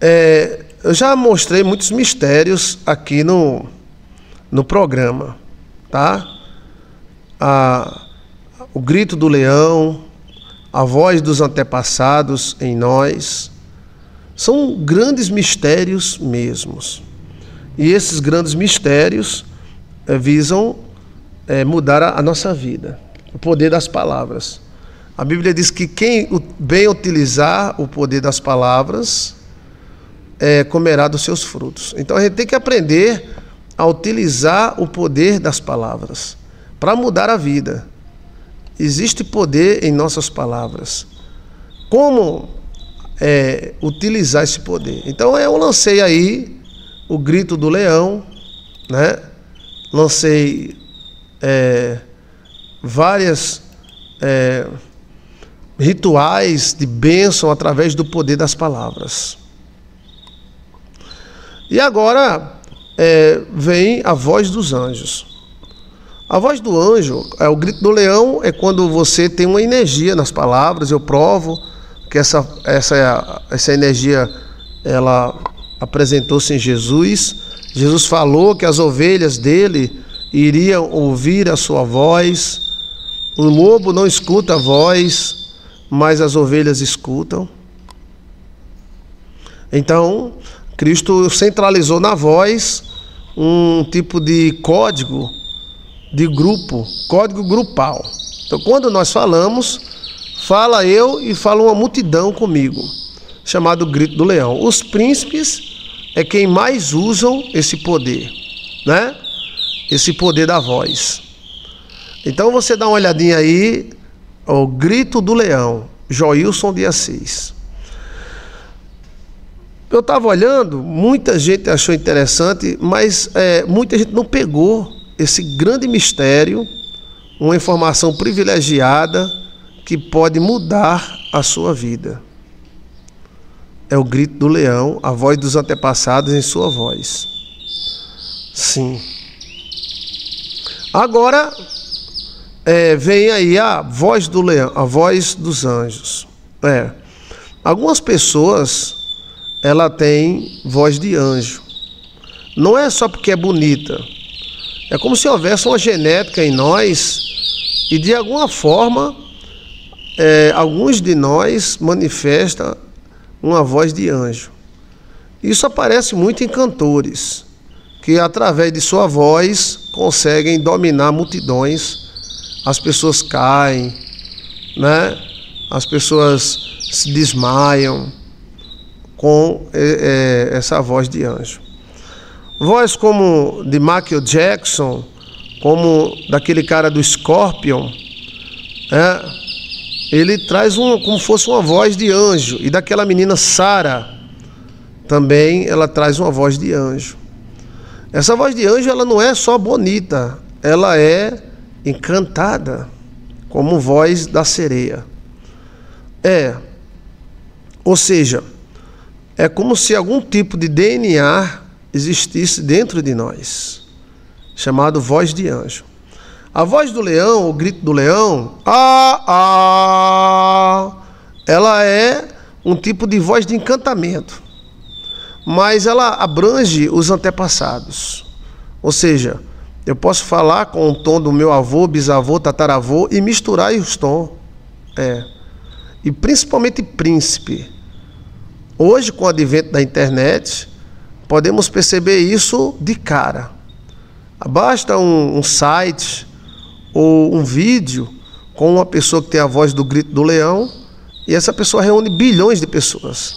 É, eu já mostrei muitos mistérios aqui no, no programa, tá? A, o grito do leão, a voz dos antepassados em nós, são grandes mistérios mesmos. E esses grandes mistérios é, visam é, mudar a, a nossa vida, o poder das palavras. A Bíblia diz que quem bem utilizar o poder das palavras é, comerá dos seus frutos. Então a gente tem que aprender a utilizar o poder das palavras para mudar a vida. Existe poder em nossas palavras. Como é, utilizar esse poder? Então eu lancei aí o grito do leão, né? lancei é, várias é, rituais de bênção através do poder das palavras. E agora é, vem a voz dos anjos. A voz do anjo, é o grito do leão, é quando você tem uma energia nas palavras. Eu provo que essa, essa, essa energia ela apresentou-se em Jesus. Jesus falou que as ovelhas dele iriam ouvir a sua voz. O lobo não escuta a voz, mas as ovelhas escutam. Então, Cristo centralizou na voz um tipo de código de grupo, código grupal. Então, quando nós falamos, fala eu e fala uma multidão comigo, chamado grito do leão. Os príncipes é quem mais usam esse poder, né? Esse poder da voz. Então você dá uma olhadinha aí, o grito do leão, Joilson de Assis. Eu estava olhando, muita gente achou interessante, mas é, muita gente não pegou esse grande mistério, uma informação privilegiada que pode mudar a sua vida. É o grito do leão, a voz dos antepassados em sua voz. Sim. Agora é, vem aí a voz do leão, a voz dos anjos. É. Algumas pessoas ela tem voz de anjo. Não é só porque é bonita. É como se houvesse uma genética em nós e de alguma forma é, alguns de nós manifesta uma voz de anjo. Isso aparece muito em cantores que através de sua voz conseguem dominar multidões. As pessoas caem, né? As pessoas se desmaiam com é, é, essa voz de anjo. Voz como de Michael Jackson, como daquele cara do Scorpion, é, ele traz um, como fosse uma voz de anjo. E daquela menina Sara, também ela traz uma voz de anjo. Essa voz de anjo ela não é só bonita, ela é encantada, como voz da sereia. É, ou seja, é como se algum tipo de DNA existisse dentro de nós, chamado voz de anjo. A voz do leão, o grito do leão, ah, ah, ela é um tipo de voz de encantamento, mas ela abrange os antepassados. Ou seja, eu posso falar com o tom do meu avô, bisavô, tataravô e misturar os tons. É. E principalmente príncipe. Hoje, com o advento da internet, podemos perceber isso de cara. Basta um, um site ou um vídeo com uma pessoa que tem a voz do grito do leão e essa pessoa reúne bilhões de pessoas.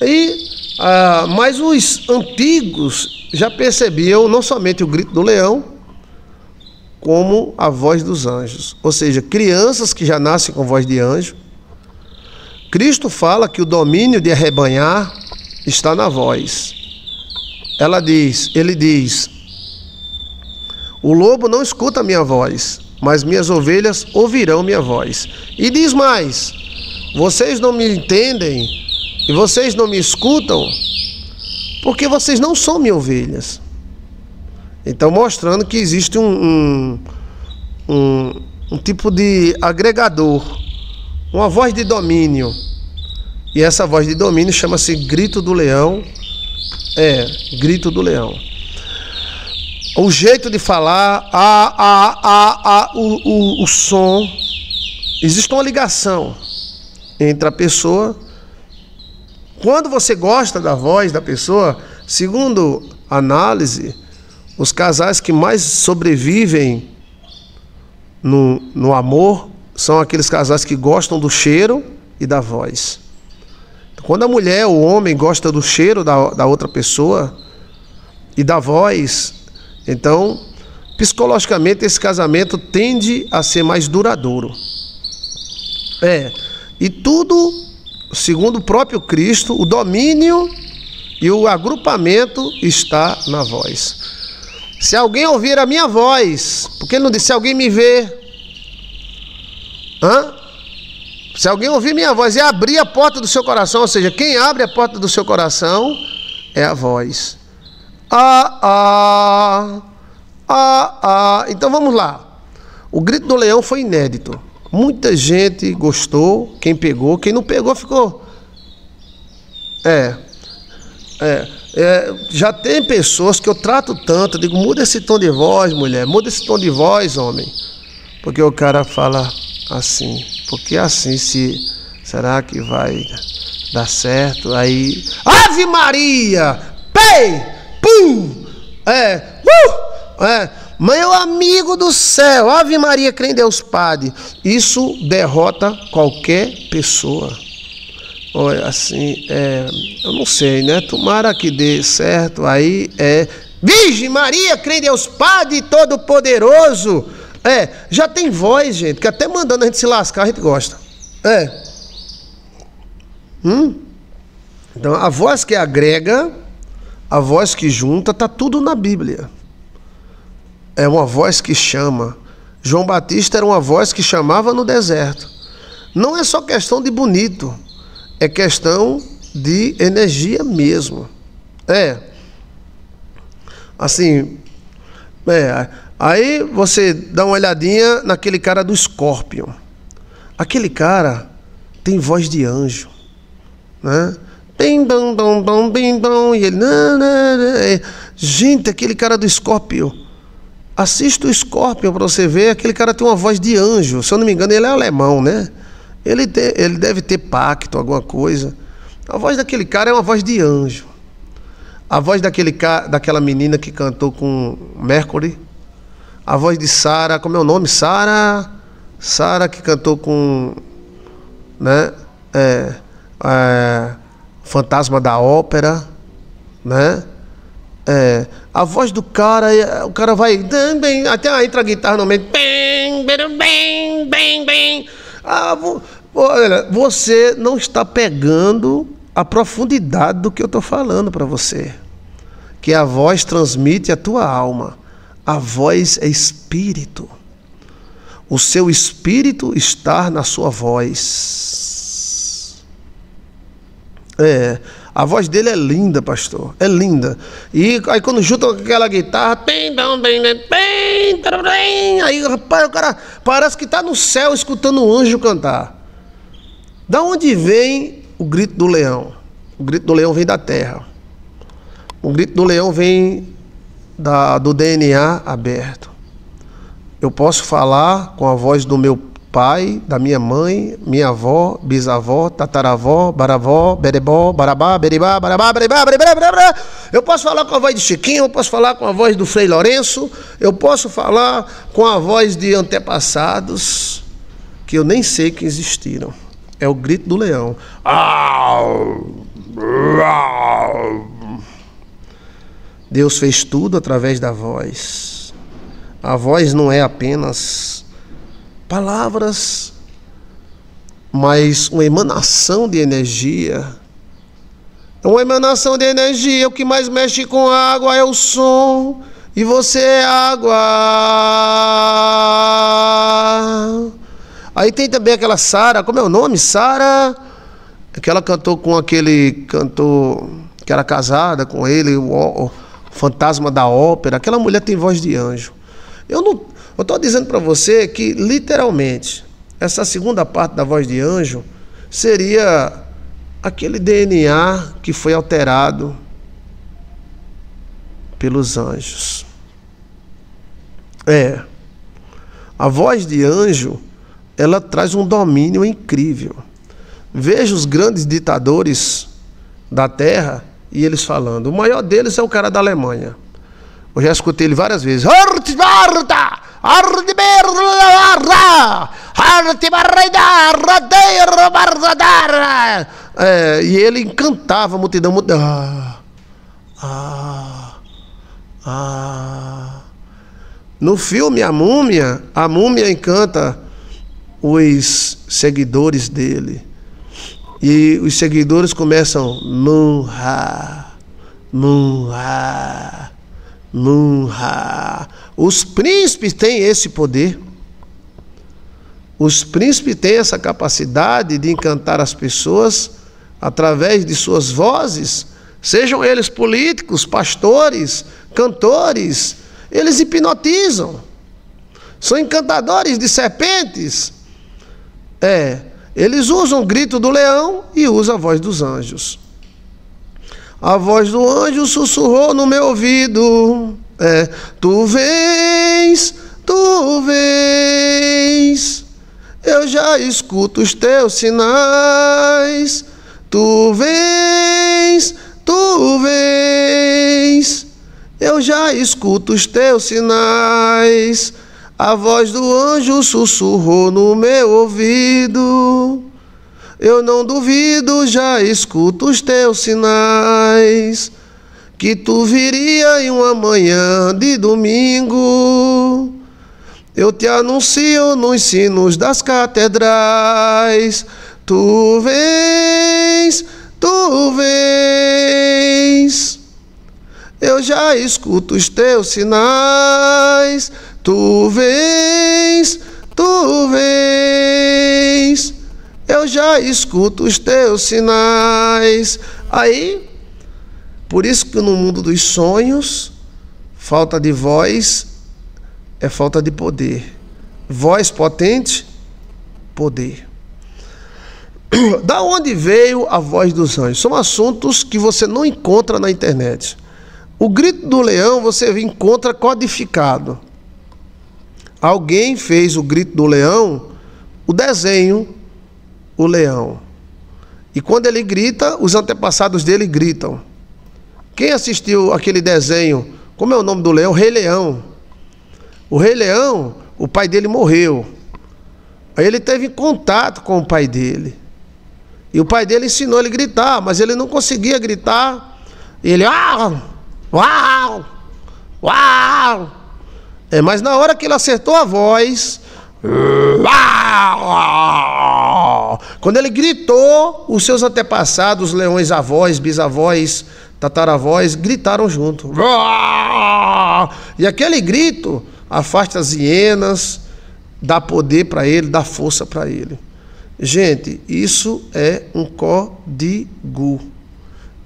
E, ah, mas os antigos já percebiam não somente o grito do leão, como a voz dos anjos. Ou seja, crianças que já nascem com voz de anjo Cristo fala que o domínio de arrebanhar está na voz. Ela diz, ele diz: O lobo não escuta a minha voz, mas minhas ovelhas ouvirão minha voz. E diz mais: Vocês não me entendem e vocês não me escutam, porque vocês não são minhas ovelhas. Então, mostrando que existe um, um, um, um tipo de agregador uma voz de domínio. E essa voz de domínio chama-se grito do leão. É, grito do leão. O jeito de falar, a, a, a, a, o, o, o som. Existe uma ligação entre a pessoa. Quando você gosta da voz da pessoa, segundo análise, os casais que mais sobrevivem no, no amor são aqueles casais que gostam do cheiro e da voz. Quando a mulher ou o homem gosta do cheiro da, da outra pessoa e da voz, então, psicologicamente, esse casamento tende a ser mais duradouro. É, e tudo, segundo o próprio Cristo, o domínio e o agrupamento está na voz. Se alguém ouvir a minha voz, porque ele não disse, se alguém me ver, Hã? Se alguém ouvir minha voz e abrir a porta do seu coração, ou seja, quem abre a porta do seu coração é a voz. Ah, ah, ah, ah. Então vamos lá. O grito do leão foi inédito. Muita gente gostou, quem pegou, quem não pegou ficou. É. É, é já tem pessoas que eu trato tanto, eu digo, muda esse tom de voz, mulher, muda esse tom de voz, homem. Porque o cara fala, assim, porque assim se será que vai dar certo? Aí, Ave Maria, pei, pum, é, uh, é, meu amigo do céu, Ave Maria, crê em Deus Padre. Isso derrota qualquer pessoa. Olha, assim, é, eu não sei, né? Tomara que dê certo. Aí é Virgem Maria, crê em Deus Padre Todo-Poderoso é, já tem voz, gente, que até mandando a gente se lascar, a gente gosta. É. Hum? Então, a voz que agrega, a voz que junta, tá tudo na Bíblia. É uma voz que chama. João Batista era uma voz que chamava no deserto. Não é só questão de bonito, é questão de energia mesmo. É. Assim, é, Aí você dá uma olhadinha naquele cara do Scorpion. Aquele cara tem voz de anjo, né? Bim, bom, bom, bom, bim, bom. E ele... Nã, nã, nã. Gente, aquele cara do Scorpion. Assista o Scorpion para você ver. Aquele cara tem uma voz de anjo. Se eu não me engano, ele é alemão, né? Ele, ele deve ter pacto, alguma coisa. A voz daquele cara é uma voz de anjo. A voz daquele daquela menina que cantou com Mercury a voz de Sara, como é o nome? Sara. Sara que cantou com. Né? É, é, Fantasma da Ópera, né? É, a voz do cara, é, o cara vai. Bem, até entra a guitarra no meio. Bem, bem, bem, bem. Ah, olha, você não está pegando a profundidade do que eu estou falando para você. Que a voz transmite a tua alma. A voz é espírito. O seu espírito está na sua voz. É, a voz dele é linda, pastor. É linda. E aí quando juntam aquela guitarra, aí rapaz, o cara parece que está no céu escutando um anjo cantar. Da onde vem o grito do leão? O grito do leão vem da terra. O grito do leão vem da, do DNA aberto. Eu posso falar com a voz do meu pai, da minha mãe, minha avó, bisavó, tataravó, baravó, berebó, barabá, beribá, barabá, beribá, beribá, beribá, Eu posso falar com a voz de Chiquinho, eu posso falar com a voz do Frei Lourenço, eu posso falar com a voz de antepassados que eu nem sei que existiram. É o grito do leão. Ah! ah Deus fez tudo através da voz. A voz não é apenas palavras, mas uma emanação de energia. É uma emanação de energia, o que mais mexe com a água é o som, e você é água. Aí tem também aquela Sara, como é o nome? Sara, é que ela cantou com aquele cantor que era casada com ele, o, Fantasma da Ópera, aquela mulher tem voz de anjo. Eu não, eu estou dizendo para você que literalmente essa segunda parte da voz de anjo seria aquele DNA que foi alterado pelos anjos. É. A voz de anjo, ela traz um domínio incrível. Veja os grandes ditadores da terra e eles falando. O maior deles é o cara da Alemanha. Eu já escutei ele várias vezes. É, e ele encantava a multidão. Ah, ah, ah. No filme A Múmia, a múmia encanta os seguidores dele. E os seguidores começam Munha, Munha, Munha. Os príncipes têm esse poder. Os príncipes têm essa capacidade de encantar as pessoas através de suas vozes, sejam eles políticos, pastores, cantores, eles hipnotizam. São encantadores de serpentes. É, eles usam o grito do leão e usam a voz dos anjos. A voz do anjo sussurrou no meu ouvido: é, Tu vens, tu vens, eu já escuto os teus sinais. Tu vens, tu vens, eu já escuto os teus sinais. A voz do anjo sussurrou no meu ouvido. Eu não duvido, já escuto os teus sinais. Que tu viria em uma manhã de domingo. Eu te anuncio nos sinos das catedrais. Tu vens, tu vens. Eu já escuto os teus sinais Tu vens, tu vens, eu já escuto os teus sinais. Aí, por isso que no mundo dos sonhos, falta de voz é falta de poder. Voz potente, poder. Da onde veio a voz dos anjos? São assuntos que você não encontra na internet. O grito do leão você encontra codificado. Alguém fez o grito do leão, o desenho, o leão. E quando ele grita, os antepassados dele gritam. Quem assistiu aquele desenho, como é o nome do leão? Rei Leão. O Rei Leão, o pai dele morreu. Aí ele teve contato com o pai dele. E o pai dele ensinou ele a gritar, mas ele não conseguia gritar. E ele, uau, uau, uau. É, mas na hora que ele acertou a voz. Quando ele gritou, os seus antepassados, leões avós, bisavós, tataravós, gritaram junto. E aquele grito afasta as hienas, dá poder para ele, dá força para ele. Gente, isso é um código.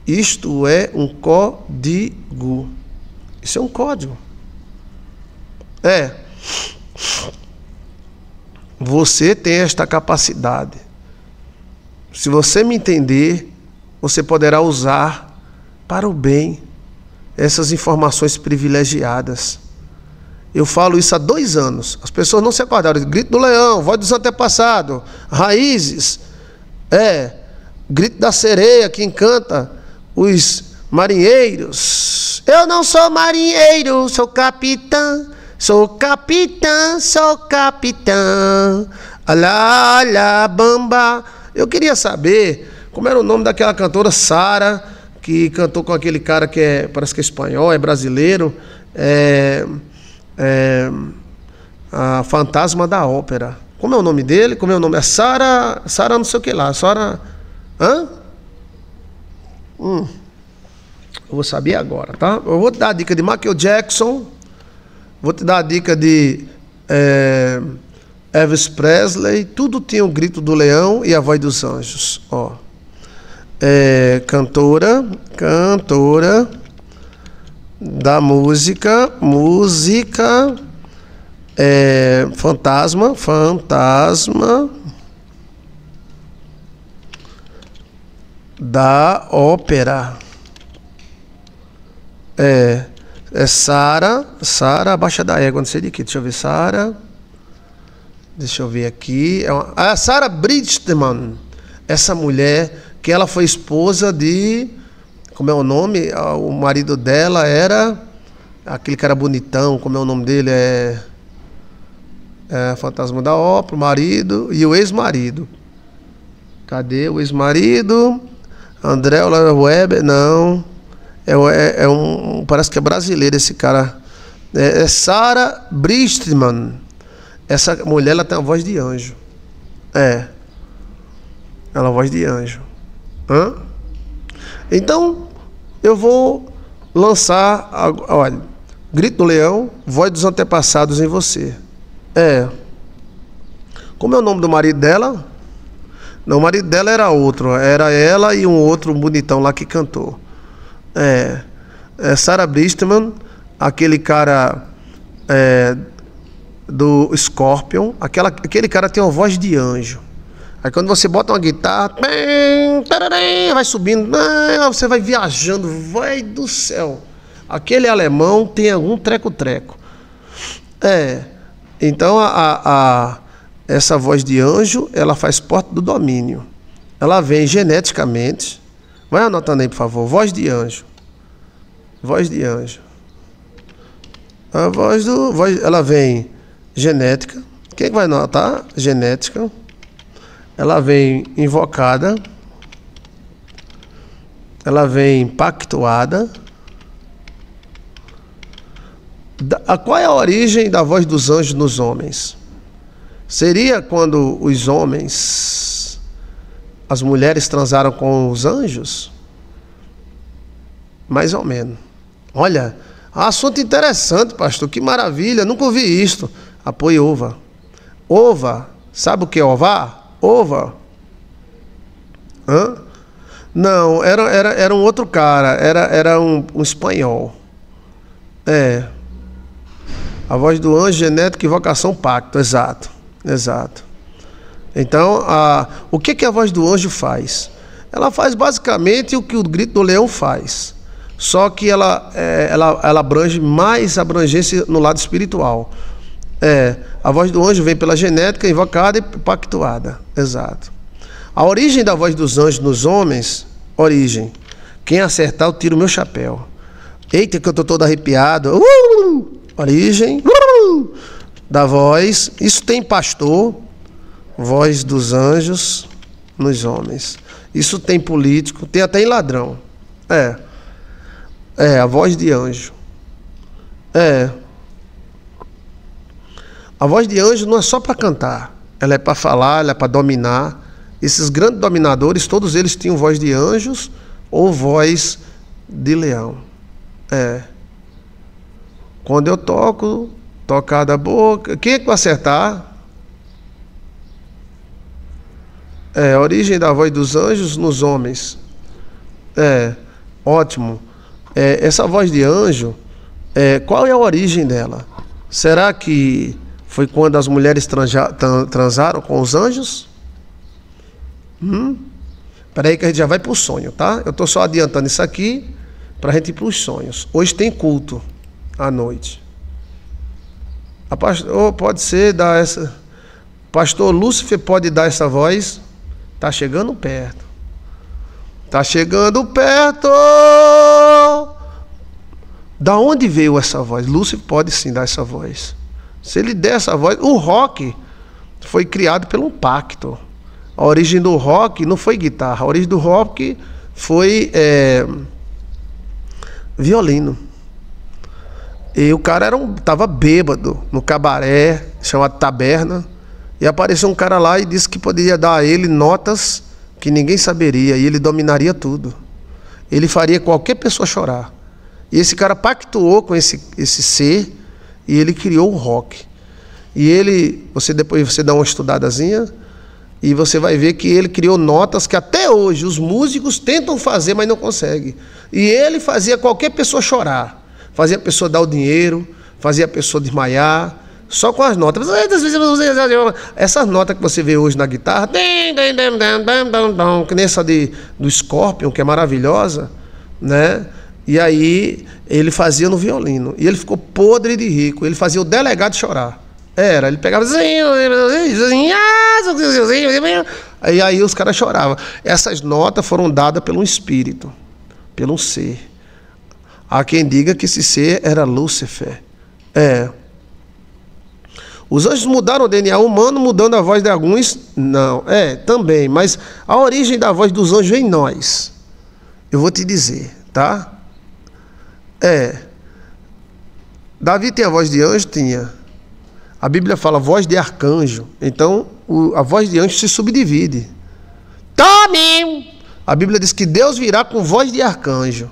Isto é um código. Isso é um código. É. Você tem esta capacidade. Se você me entender, você poderá usar para o bem essas informações privilegiadas. Eu falo isso há dois anos. As pessoas não se acordaram. Grito do leão, voz dos antepassados, raízes. É, grito da sereia que encanta os marinheiros. Eu não sou marinheiro, sou capitão. Sou capitã, sou capitã. Alá, alá, bamba. Eu queria saber como era o nome daquela cantora Sara, que cantou com aquele cara que é, parece que é espanhol, é brasileiro. É, é, a Fantasma da Ópera. Como é o nome dele? Como é o nome? É Sara. Sara não sei o que lá. Sara. Hã? Hum. Eu vou saber agora, tá? Eu vou dar a dica de Michael Jackson. Vou te dar a dica de é, Elvis Presley. Tudo tinha o grito do leão e a voz dos anjos. Ó. É, cantora, cantora da música, música, é, fantasma, fantasma da ópera. É é Sara, Sara, abaixa da égua, não sei de que. Deixa eu ver, Sara. Deixa eu ver aqui. É uma, a ah, Sara Bridgman, essa mulher que ela foi esposa de. Como é o nome? Ah, o marido dela era. Aquele que era bonitão, como é o nome dele? É. é Fantasma da Ópera, o marido e o ex-marido. Cadê o ex-marido? André Weber, não. É, é, é um. Parece que é brasileiro esse cara. É, é Sarah Bristman. Essa mulher ela tem uma voz de anjo. É. Ela é voz de anjo. Hã? Então, eu vou lançar. Olha, grito do leão, voz dos antepassados em você. É. Como é o nome do marido dela? Não, o marido dela era outro. Era ela e um outro bonitão lá que cantou. É, é Sarah Bristman, aquele cara é, do Scorpion, aquela, aquele cara tem uma voz de anjo. Aí quando você bota uma guitarra, vai subindo, você vai viajando, vai do céu. Aquele alemão tem algum treco-treco. É. Então a, a, essa voz de anjo, ela faz parte do domínio. Ela vem geneticamente Vai anotando aí, por favor. Voz de anjo. Voz de anjo. A voz do. Voz, ela vem genética. Quem é que vai anotar? Genética. Ela vem invocada. Ela vem pactuada. Da, qual é a origem da voz dos anjos nos homens? Seria quando os homens as mulheres transaram com os anjos? Mais ou menos. Olha, assunto interessante, pastor, que maravilha, nunca ouvi isto. Apoio ah, ova. Ova, sabe o que é ovar? Ova. Hã? Não, era, era, era um outro cara, era, era um, um espanhol. É. A voz do anjo, genético é e vocação pacto, exato, exato. Então, a, o que, que a voz do anjo faz? Ela faz basicamente o que o grito do leão faz, só que ela, é, ela, ela abrange mais abrangência no lado espiritual. É, a voz do anjo vem pela genética invocada e pactuada. Exato. A origem da voz dos anjos nos homens, origem. Quem acertar, eu tiro meu chapéu. Eita, que eu estou todo arrepiado. Uh, origem uh, da voz. Isso tem pastor, voz dos anjos nos homens. Isso tem político, tem até em ladrão. É. É, a voz de anjo. É. A voz de anjo não é só para cantar, ela é para falar, ela é para dominar. Esses grandes dominadores, todos eles tinham voz de anjos ou voz de leão. É. Quando eu toco, tocar da boca. Quem é que vai acertar? É, a origem da voz dos anjos nos homens. É, ótimo. É, essa voz de anjo, é, qual é a origem dela? Será que foi quando as mulheres tranja, transaram com os anjos? Hum? aí que a gente já vai para o sonho, tá? Eu estou só adiantando isso aqui para a gente ir para os sonhos. Hoje tem culto à noite. A pastor, pode ser dar essa... Pastor Lúcifer pode dar essa voz? Tá chegando perto. Tá chegando perto. Da onde veio essa voz? Lúcio pode sim dar essa voz. Se ele der essa voz, o rock foi criado pelo pacto. A origem do rock não foi guitarra, a origem do rock foi é, violino. E o cara era um, tava bêbado no cabaré, chamado Taberna. E apareceu um cara lá e disse que poderia dar a ele notas que ninguém saberia e ele dominaria tudo. Ele faria qualquer pessoa chorar. E esse cara pactuou com esse, esse ser e ele criou o rock. E ele, você depois você dá uma estudadazinha e você vai ver que ele criou notas que até hoje os músicos tentam fazer, mas não conseguem. E ele fazia qualquer pessoa chorar, fazia a pessoa dar o dinheiro, fazia a pessoa desmaiar, só com as notas. Assim, essas notas que você vê hoje na guitarra, que nem essa de, do Scorpion, que é maravilhosa, né? E aí ele fazia no violino. E ele ficou podre de rico. Ele fazia o delegado chorar. Era, ele pegava. E assim, aí os caras choravam. Essas notas foram dadas pelo espírito, pelo ser. Há quem diga que esse ser era Lúcifer. É, os anjos mudaram o DNA humano, mudando a voz de alguns, não, é, também, mas a origem da voz dos anjos é em nós. Eu vou te dizer, tá? É. Davi tem a voz de anjo? Tinha. A Bíblia fala voz de arcanjo. Então, o, a voz de anjo se subdivide. Tome! A Bíblia diz que Deus virá com voz de arcanjo.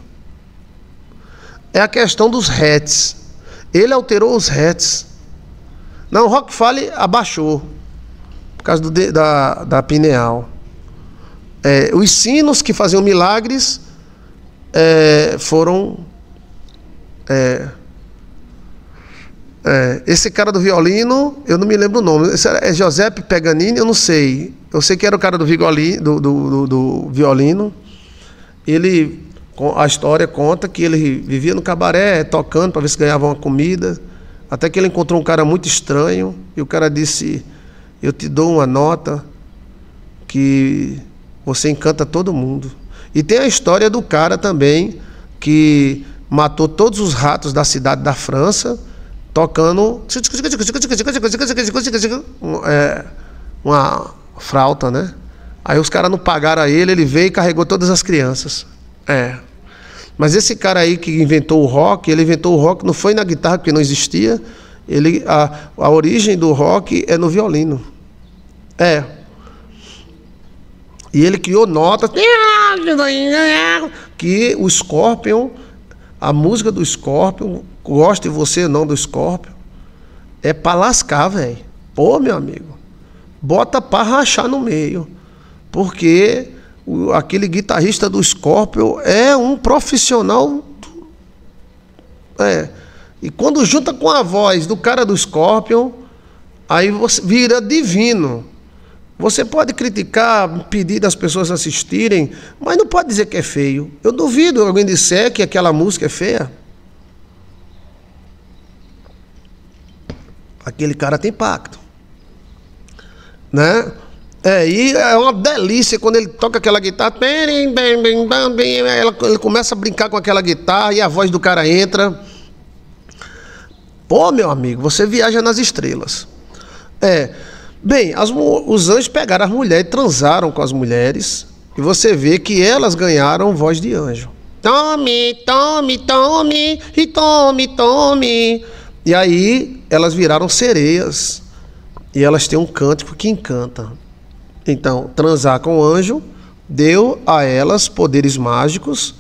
É a questão dos retes. Ele alterou os retes. Não, o Rockfall abaixou por causa do, da, da pineal. É, os sinos que faziam milagres é, foram. É, é esse cara do violino, eu não me lembro o nome. Esse é Giuseppe Peganini, eu não sei. Eu sei que era o cara do, do, do, do violino. Ele, a história conta que ele vivia no cabaré, tocando para ver se ganhava uma comida. Até que ele encontrou um cara muito estranho e o cara disse: Eu te dou uma nota que você encanta todo mundo. E tem a história do cara também que matou todos os ratos da cidade da França tocando é, uma frauta, né? Aí os caras não pagaram a ele, ele veio e carregou todas as crianças. É, mas esse cara aí que inventou o rock, ele inventou o rock, não foi na guitarra porque não existia. Ele, a, a origem do rock é no violino. É. E ele criou notas. Que o Scorpion, a música do Scorpion, goste você não do Scorpion, é pra lascar, velho. Pô, meu amigo. Bota pra rachar no meio. Porque o, aquele guitarrista do Scorpio é um profissional. é. E quando junta com a voz do cara do Scorpion, aí você vira divino. Você pode criticar, pedir das pessoas assistirem, mas não pode dizer que é feio. Eu duvido alguém disser que aquela música é feia. Aquele cara tem impacto. Né? É, e é uma delícia quando ele toca aquela guitarra. Ele começa a brincar com aquela guitarra e a voz do cara entra. Pô, meu amigo, você viaja nas estrelas. É. Bem, as, os anjos pegaram as mulheres, transaram com as mulheres, e você vê que elas ganharam voz de anjo. Tome, tome, tome, e tome, tome. E aí elas viraram sereias. E elas têm um cântico que encanta. Então, transar com o anjo deu a elas poderes mágicos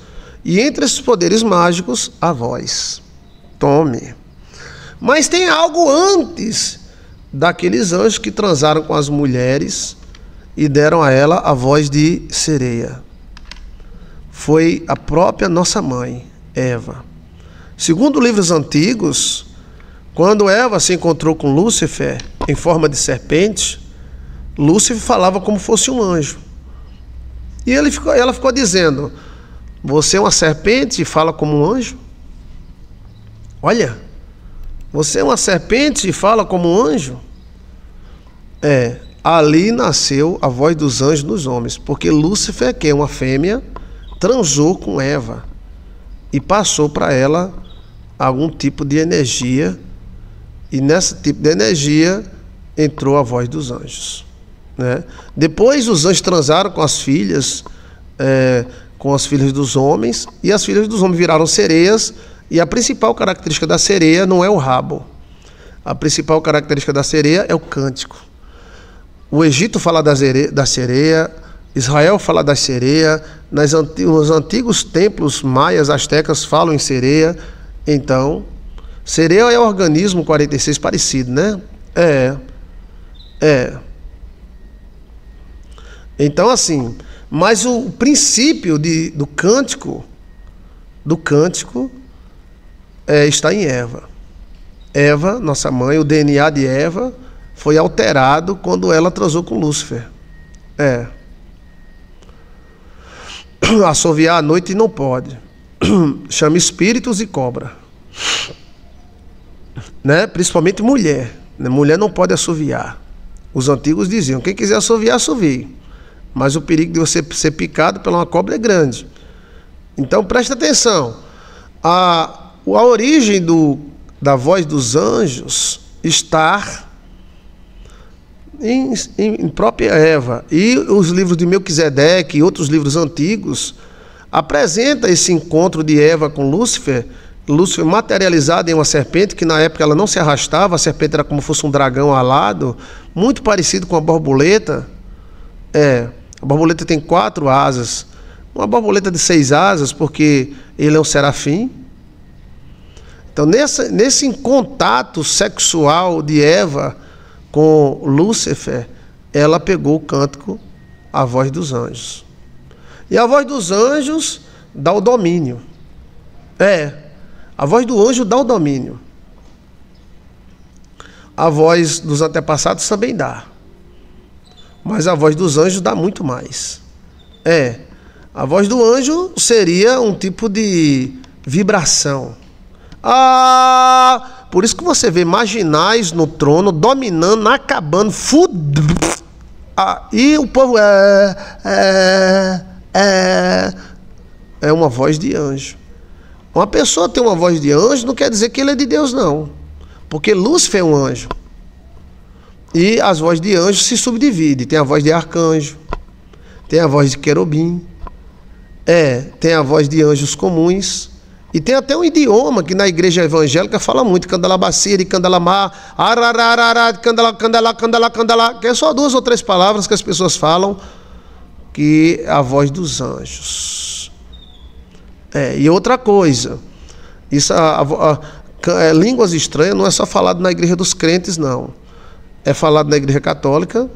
e entre esses poderes mágicos a voz. Tome. Mas tem algo antes daqueles anjos que transaram com as mulheres e deram a ela a voz de sereia. Foi a própria nossa mãe, Eva. Segundo livros antigos, quando Eva se encontrou com Lúcifer em forma de serpente, Lúcifer falava como fosse um anjo. E ele ficou, ela ficou dizendo: Você é uma serpente e fala como um anjo? Olha, você é uma serpente e fala como um anjo? É, ali nasceu a voz dos anjos nos homens, porque Lúcifer, que é uma fêmea, transou com Eva e passou para ela algum tipo de energia, e nesse tipo de energia entrou a voz dos anjos. Né? Depois os anjos transaram com as filhas, é, com as filhas dos homens, e as filhas dos homens viraram sereias, e a principal característica da sereia não é o rabo. A principal característica da sereia é o cântico. O Egito fala da sereia, da sereia Israel fala da sereia, nas antigos, antigos templos maias, astecas falam em sereia. Então, sereia é um organismo 46 parecido, né? É. É. Então, assim, mas o princípio de, do cântico, do cântico, é, está em Eva. Eva, nossa mãe, o DNA de Eva foi alterado quando ela transou com Lúcifer. É. Assoviar à noite não pode. Chama espíritos e cobra. Né? Principalmente mulher. Né? Mulher não pode assoviar. Os antigos diziam: quem quiser assoviar, assovie mas o perigo de você ser picado pela uma cobra é grande. Então presta atenção. A, a origem do, da voz dos anjos está em, em, em própria Eva. E os livros de Melquisedeque e outros livros antigos apresenta esse encontro de Eva com Lúcifer, Lúcifer materializado em uma serpente, que na época ela não se arrastava, a serpente era como se fosse um dragão alado, muito parecido com a borboleta. É, a borboleta tem quatro asas. Uma borboleta de seis asas, porque ele é um serafim. Então, nesse contato sexual de Eva com Lúcifer, ela pegou o cântico A Voz dos Anjos. E a voz dos anjos dá o domínio. É, a voz do anjo dá o domínio. A voz dos antepassados também dá. Mas a voz dos anjos dá muito mais. É. A voz do anjo seria um tipo de vibração. Ah! Por isso que você vê marginais no trono, dominando, acabando, fud. Ah, e o povo é, é, é, é uma voz de anjo. Uma pessoa tem uma voz de anjo não quer dizer que ele é de Deus, não. Porque Lúcifer é um anjo. E as vozes de anjos se subdividem. Tem a voz de arcanjo, tem a voz de querubim, é, tem a voz de anjos comuns. E tem até um idioma que na igreja evangélica fala muito, candalabaciri, candalamá, ararararar, candalá, candalá, candalá, candalá, que é só duas ou três palavras que as pessoas falam, que é a voz dos anjos. É, e outra coisa, isso, a, a, a, é, línguas estranhas não é só falado na igreja dos crentes, não é falado na igreja católica,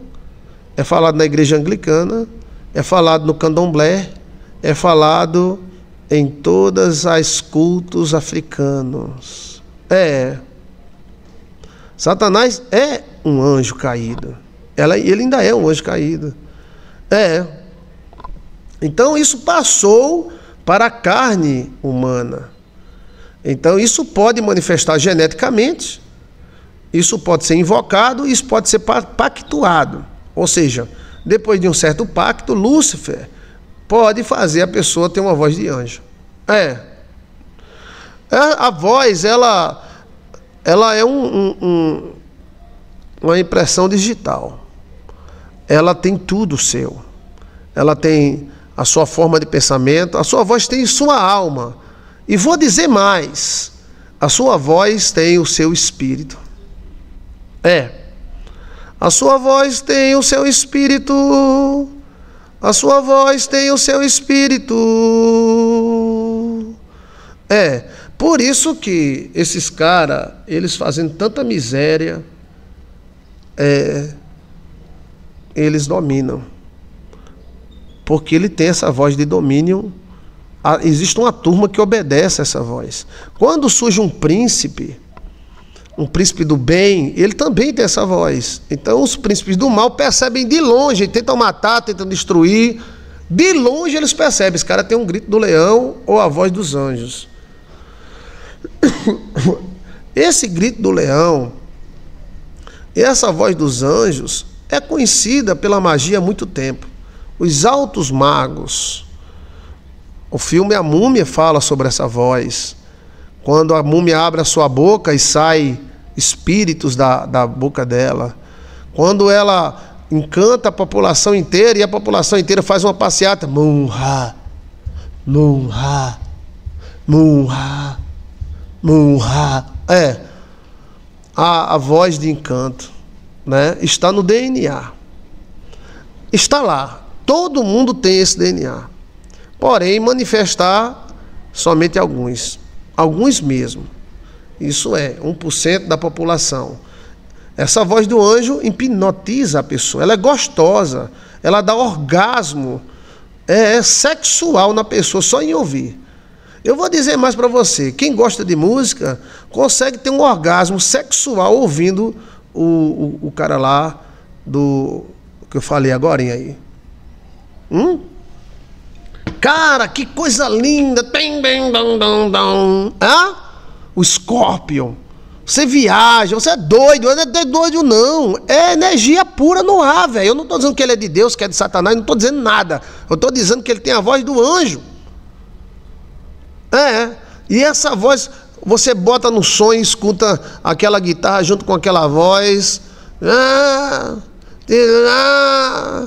é falado na igreja anglicana, é falado no candomblé, é falado em todas as cultos africanos. É. Satanás é um anjo caído. Ela, ele ainda é um anjo caído. É. Então isso passou para a carne humana. Então isso pode manifestar geneticamente, isso pode ser invocado, isso pode ser pactuado. Ou seja, depois de um certo pacto, Lúcifer pode fazer a pessoa ter uma voz de anjo. É. é. a voz, ela, ela é um, um, um, uma impressão digital. Ela tem tudo seu. Ela tem a sua forma de pensamento, a sua voz tem sua alma. E vou dizer mais: a sua voz tem o seu espírito. É. A sua voz tem o seu espírito. A sua voz tem o seu espírito. É. Por isso que esses caras, eles fazendo tanta miséria, é, eles dominam. Porque ele tem essa voz de domínio. Ah, existe uma turma que obedece a essa voz. Quando surge um príncipe, um príncipe do bem, ele também tem essa voz. Então, os príncipes do mal percebem de longe, tentam matar, tentam destruir. De longe eles percebem, esse cara tem um grito do leão ou a voz dos anjos. Esse grito do leão, essa voz dos anjos, é conhecida pela magia há muito tempo. Os altos magos. O filme A Múmia fala sobre essa voz. Quando a múmia abre a sua boca e sai espíritos da, da boca dela. Quando ela encanta a população inteira e a população inteira faz uma passeata. Munha, munha, munha, munha. É, a, a voz de encanto né? está no DNA. Está lá. Todo mundo tem esse DNA. Porém, manifestar somente alguns. Alguns mesmo. Isso é, 1% da população. Essa voz do anjo hipnotiza a pessoa. Ela é gostosa, ela dá orgasmo, é, é sexual na pessoa só em ouvir. Eu vou dizer mais para você: quem gosta de música consegue ter um orgasmo sexual ouvindo o, o, o cara lá do que eu falei agora aí. Hum? Cara, que coisa linda! Bem, bem, dum, dum, dum. Hã? O Scorpion. Você viaja, você é doido, não é doido não. É energia pura no ar, velho. Eu não estou dizendo que ele é de Deus, que é de Satanás, não estou dizendo nada. Eu estou dizendo que ele tem a voz do anjo. É. E essa voz, você bota no sonho, e escuta aquela guitarra junto com aquela voz. Ah, ah,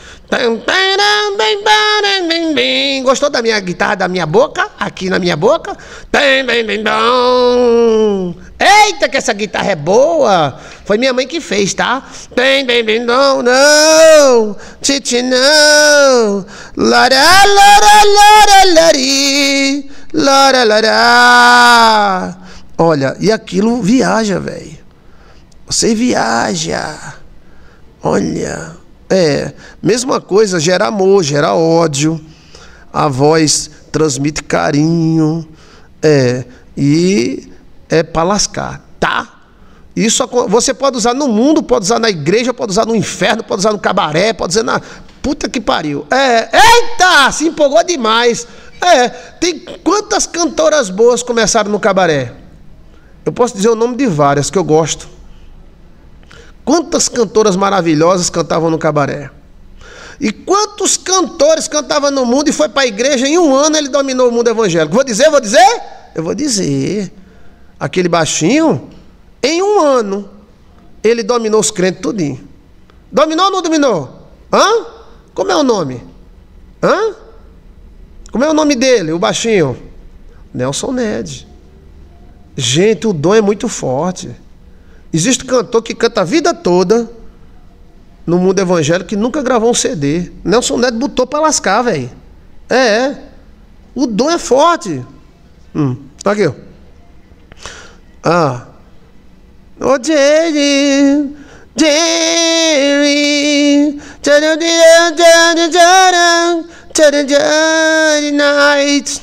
Gostou da minha guitarra da minha boca? Aqui na minha boca. Eita, que essa guitarra é boa! Foi minha mãe que fez, tá? Não, não! Titi, não! Lara, lara, lara, lari! Lara, lara! Olha, e aquilo viaja, velho. Você viaja. Olha. É, mesma coisa, gera amor, gera ódio. A voz transmite carinho. É, e é pra lascar, tá? Isso você pode usar no mundo, pode usar na igreja, pode usar no inferno, pode usar no cabaré, pode usar na. Puta que pariu. É, eita, se empolgou demais. É, tem quantas cantoras boas começaram no cabaré? Eu posso dizer o nome de várias que eu gosto. Quantas cantoras maravilhosas cantavam no cabaré? E quantos cantores cantavam no mundo e foi para a igreja em um ano ele dominou o mundo evangélico? Vou dizer, vou dizer? Eu vou dizer. Aquele baixinho, em um ano, ele dominou os crentes tudinho. Dominou ou não dominou? Hã? Como é o nome? Hã? Como é o nome dele, o baixinho? Nelson Ned. Gente, o dom é muito forte. Existe cantor que canta a vida toda no mundo evangélico que nunca gravou um CD. Nelson Neto botou para lascar, velho. É, é. O dom é forte. Hum, tá aqui, ó. Ah. Oh, Jerry, Jerry, Jerry night.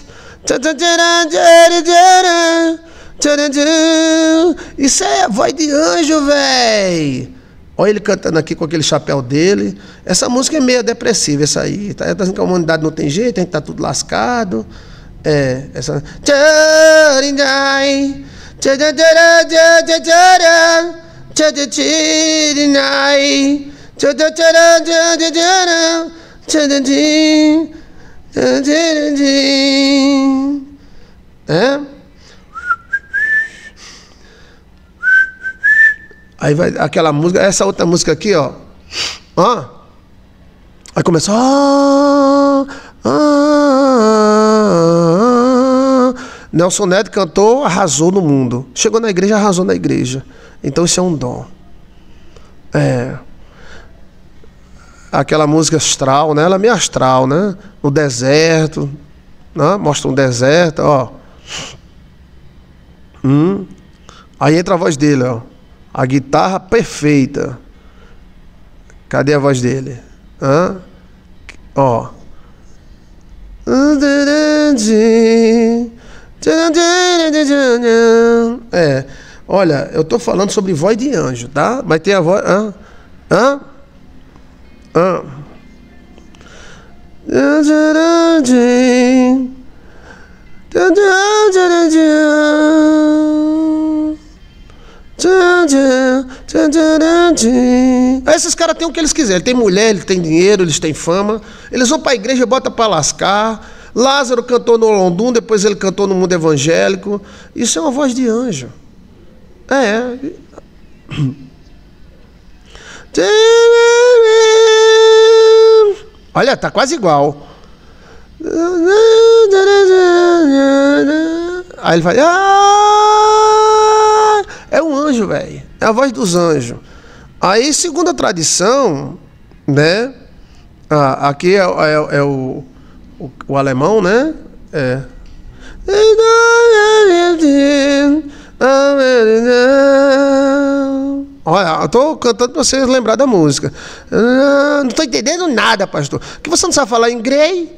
Isso é voz de anjo, véi. Olha ele cantando aqui com aquele chapéu dele. Essa música é meio depressiva, essa aí. Tá, tá dizendo que a humanidade não tem jeito, a gente tá tudo lascado. É, essa. É? Aí vai aquela música, essa outra música aqui, ó. ó aí começa. Ah, ah, ah, Nelson Neto cantou, arrasou no mundo. Chegou na igreja, arrasou na igreja. Então isso é um dom. É. Aquela música astral, né? Ela é meio astral, né? No deserto. Né? Mostra um deserto, ó. Hum. Aí entra a voz dele, ó a guitarra perfeita. Cadê a voz dele? Hã? Ó. É. Olha, eu tô falando sobre voz de anjo, tá? Mas tem a voz. Hã? Hã? Hã? Aí esses caras têm o que eles quiserem. Ele tem mulher, eles têm dinheiro, eles têm fama. Eles vão para a igreja, botam para lascar. Lázaro cantou no Londum, depois ele cantou no mundo evangélico. Isso é uma voz de anjo. É. Olha, tá quase igual. Aí ele vai. Ah! É um anjo, velho. É a voz dos anjos. Aí, segundo a tradição, né? Ah, aqui é, é, é o, o, o, alemão, né? É. Olha, eu tô cantando pra vocês lembrar da música. Ah, não tô entendendo nada, pastor. Que você não sabe falar em grey?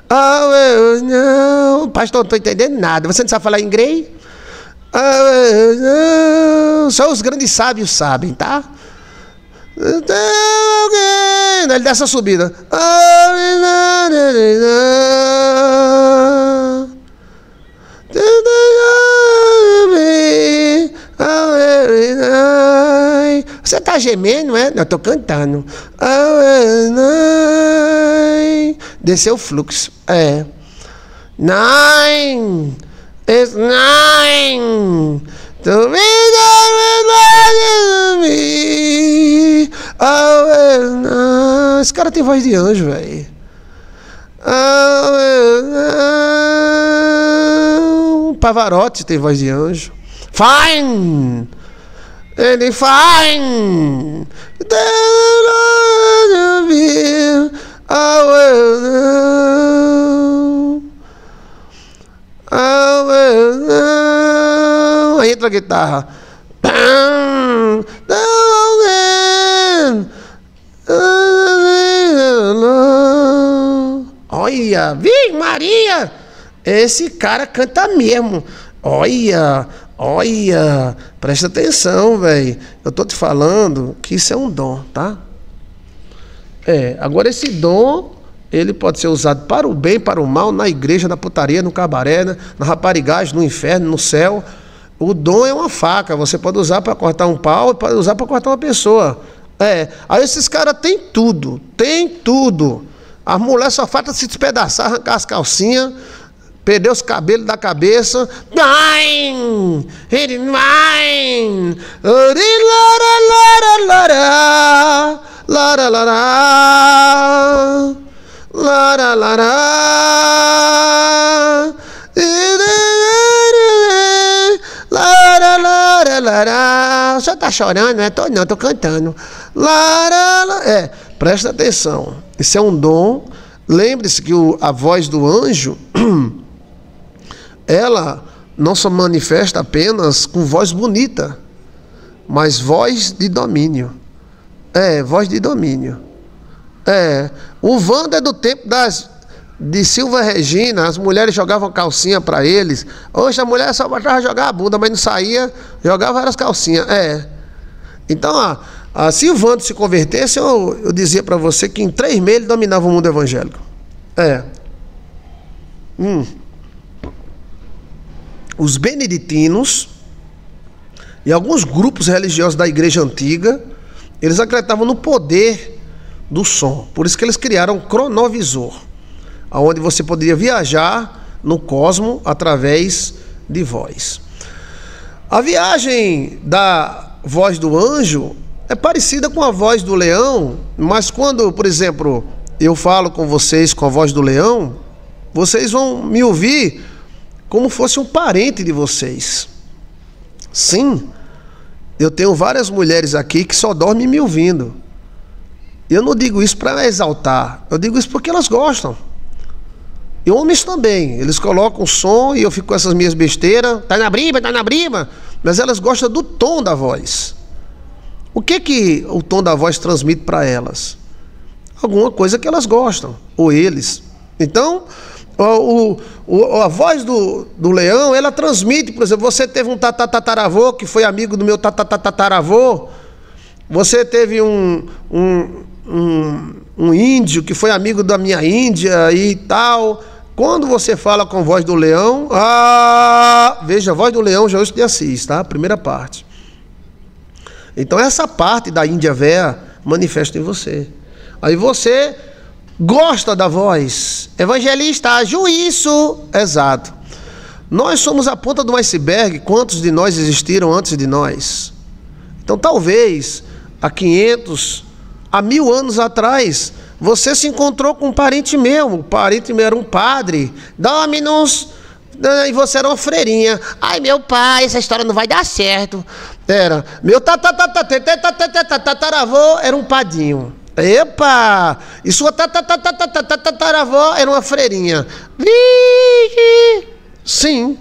Ah, eu, não, pastor, não estou entendendo nada. Você não sabe falar inglês? Ah, eu, não, só os grandes sábios sabem, tá? Então, ele dá essa subida. Ah, ah, é, é, Você tá gemendo, é? Não, eu tô cantando. Ah, é, Desceu o fluxo. É. Nine. It's nine. To be there with me. Oh, Esse cara tem voz de anjo, velho. Oh, Pavarotti tem voz de anjo. Fine! Ele fine! Then I will know. I will know. Aí entra a guitarra. Bam! Olha, Vim Maria! Esse cara canta mesmo. Olha, Olha, presta atenção, velho. Eu tô te falando que isso é um dom, tá? É, agora esse dom, ele pode ser usado para o bem, para o mal, na igreja, na putaria, no cabaré, na, na raparigagem, no inferno, no céu. O dom é uma faca, você pode usar para cortar um pau, pode usar para cortar uma pessoa. É, aí esses caras têm tudo, têm tudo. As mulheres só falta se despedaçar, arrancar as calcinhas, Perdeu os cabelos da cabeça. Você tá chorando? Não é tô não, tô cantando. É, presta atenção. Isso é um dom. Lembre-se que o, a voz do anjo ela não se manifesta apenas com voz bonita, mas voz de domínio. É, voz de domínio. É, o Wanda é do tempo das de Silva Regina, as mulheres jogavam calcinha para eles. Hoje a mulher só bastava jogar a bunda, mas não saía, jogava várias calcinhas. É. Então, ah, se o Wanda se convertesse, eu, eu dizia para você que em três meses ele dominava o mundo evangélico. É. Hum os beneditinos e alguns grupos religiosos da igreja antiga, eles acreditavam no poder do som. Por isso que eles criaram um cronovisor, aonde você poderia viajar no cosmo através de voz. A viagem da voz do anjo é parecida com a voz do leão, mas quando, por exemplo, eu falo com vocês com a voz do leão, vocês vão me ouvir como fosse um parente de vocês. Sim, eu tenho várias mulheres aqui que só dormem me ouvindo. Eu não digo isso para exaltar, eu digo isso porque elas gostam. E homens também, eles colocam som e eu fico com essas minhas besteiras, tá na briba, tá na briba, mas elas gostam do tom da voz. O que que o tom da voz transmite para elas? Alguma coisa que elas gostam, ou eles. Então, o, o, a voz do, do leão, ela transmite, por exemplo, você teve um tatatataravô que foi amigo do meu tatatataravô, você teve um, um, um, um índio que foi amigo da minha índia e tal. Quando você fala com voz do leão, ah, veja, a voz do leão, hoje de Assis, tá? Primeira parte. Então essa parte da Índia véia manifesta em você. Aí você gosta da voz. Evangelista, juízo. Exato. Nós somos a ponta do iceberg, quantos de nós existiram antes de nós? Então, talvez há 500, há mil anos atrás, você se encontrou com um parente meu, o parente meu era um padre, Dominus, né, e você era uma freirinha. Ai, meu pai, essa história não vai dar certo. Era, meu tataravô era um padinho. Epa! E sua tataravó era uma freirinha. Vixe! Sim.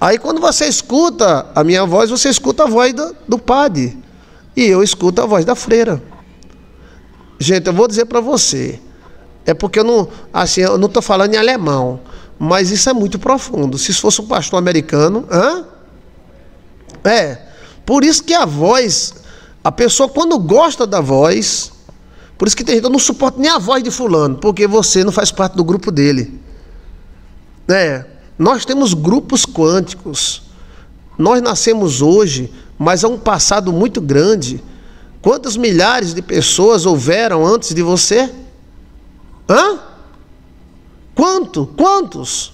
Aí quando você escuta a minha voz, você escuta a voz do, do padre. E eu escuto a voz da freira. Gente, eu vou dizer para você. É porque eu não, assim, eu não tô falando em alemão, mas isso é muito profundo. Se fosse um pastor americano, hã? É. Por isso que a voz, a pessoa quando gosta da voz, por isso que tem gente, eu não suporto nem a voz de fulano, porque você não faz parte do grupo dele. É, nós temos grupos quânticos. Nós nascemos hoje, mas há um passado muito grande. Quantas milhares de pessoas houveram antes de você? Hã? Quanto? Quantos?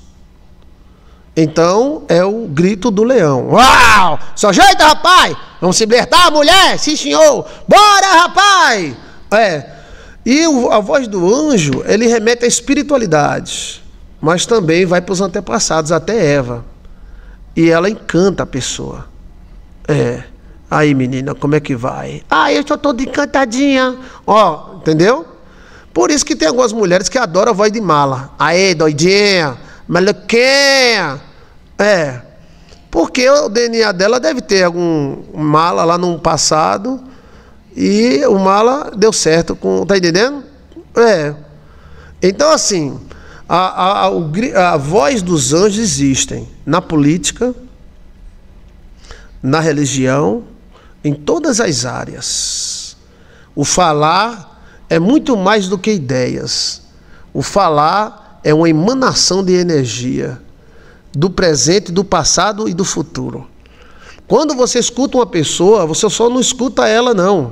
Então é o grito do leão. Uau! Só jeito, rapaz! Vamos se libertar, mulher? Sim, senhor! Bora, rapaz! É. E o, a voz do anjo, ele remete à espiritualidade, mas também vai para os antepassados, até Eva. E ela encanta a pessoa. É. Aí, menina, como é que vai? Ah, eu estou toda encantadinha. Ó, entendeu? Por isso que tem algumas mulheres que adoram a voz de mala. Aê, doidinha, maluquinha. É. Porque o DNA dela deve ter algum mala lá no passado e o mala deu certo com. Tá entendendo? É. Então, assim, a, a, a, a voz dos anjos existem na política, na religião, em todas as áreas. O falar é muito mais do que ideias. O falar é uma emanação de energia do presente, do passado e do futuro. Quando você escuta uma pessoa, você só não escuta ela, não.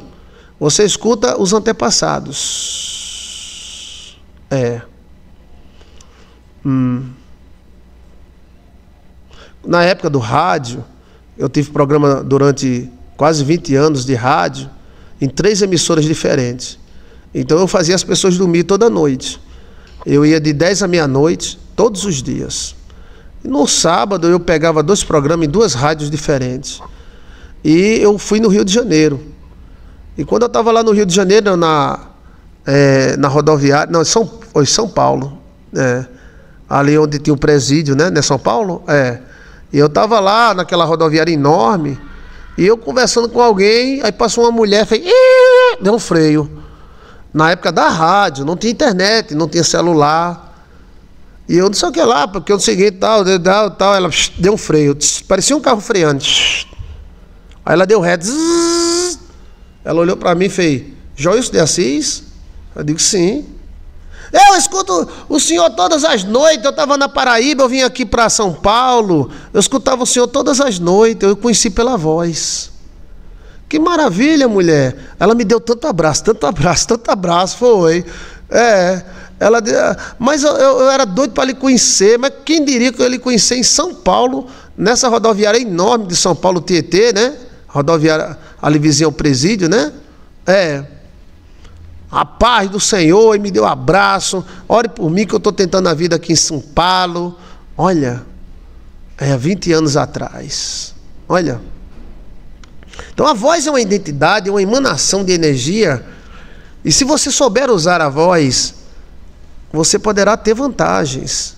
Você escuta os antepassados. É. Hum. Na época do rádio, eu tive programa durante quase 20 anos de rádio, em três emissoras diferentes. Então eu fazia as pessoas dormir toda noite. Eu ia de 10 à meia-noite, todos os dias. No sábado eu pegava dois programas em duas rádios diferentes. E eu fui no Rio de Janeiro. E quando eu estava lá no Rio de Janeiro, na, é, na rodoviária, não, São, foi São Paulo, é, ali onde tinha o um presídio, né? Não é São Paulo? É. E eu estava lá naquela rodoviária enorme, e eu conversando com alguém, aí passou uma mulher, fez. Deu um freio. Na época da rádio, não tinha internet, não tinha celular. E eu não sei o que é lá, porque eu não sei o tal, tal, tal. Ela deu um freio. Parecia um carro freando. Aí ela deu reto. Ela olhou para mim e fez, Joilson de é Assis? Eu digo, sim. Eu escuto o senhor todas as noites. Eu estava na Paraíba, eu vim aqui para São Paulo. Eu escutava o senhor todas as noites. Eu conheci pela voz. Que maravilha, mulher. Ela me deu tanto abraço, tanto abraço, tanto abraço. Foi. É. Ela eh, mas eu, eu era doido para lhe conhecer, mas quem diria que eu lhe conheci em São Paulo, nessa rodoviária enorme de São Paulo Tietê, né? Rodoviária ali vizinha ao presídio, né? É. A paz do Senhor e me deu um abraço. Ore por mim que eu estou tentando a vida aqui em São Paulo. Olha, é há 20 anos atrás. Olha. Então a voz é uma identidade, é uma emanação de energia. E se você souber usar a voz você poderá ter vantagens.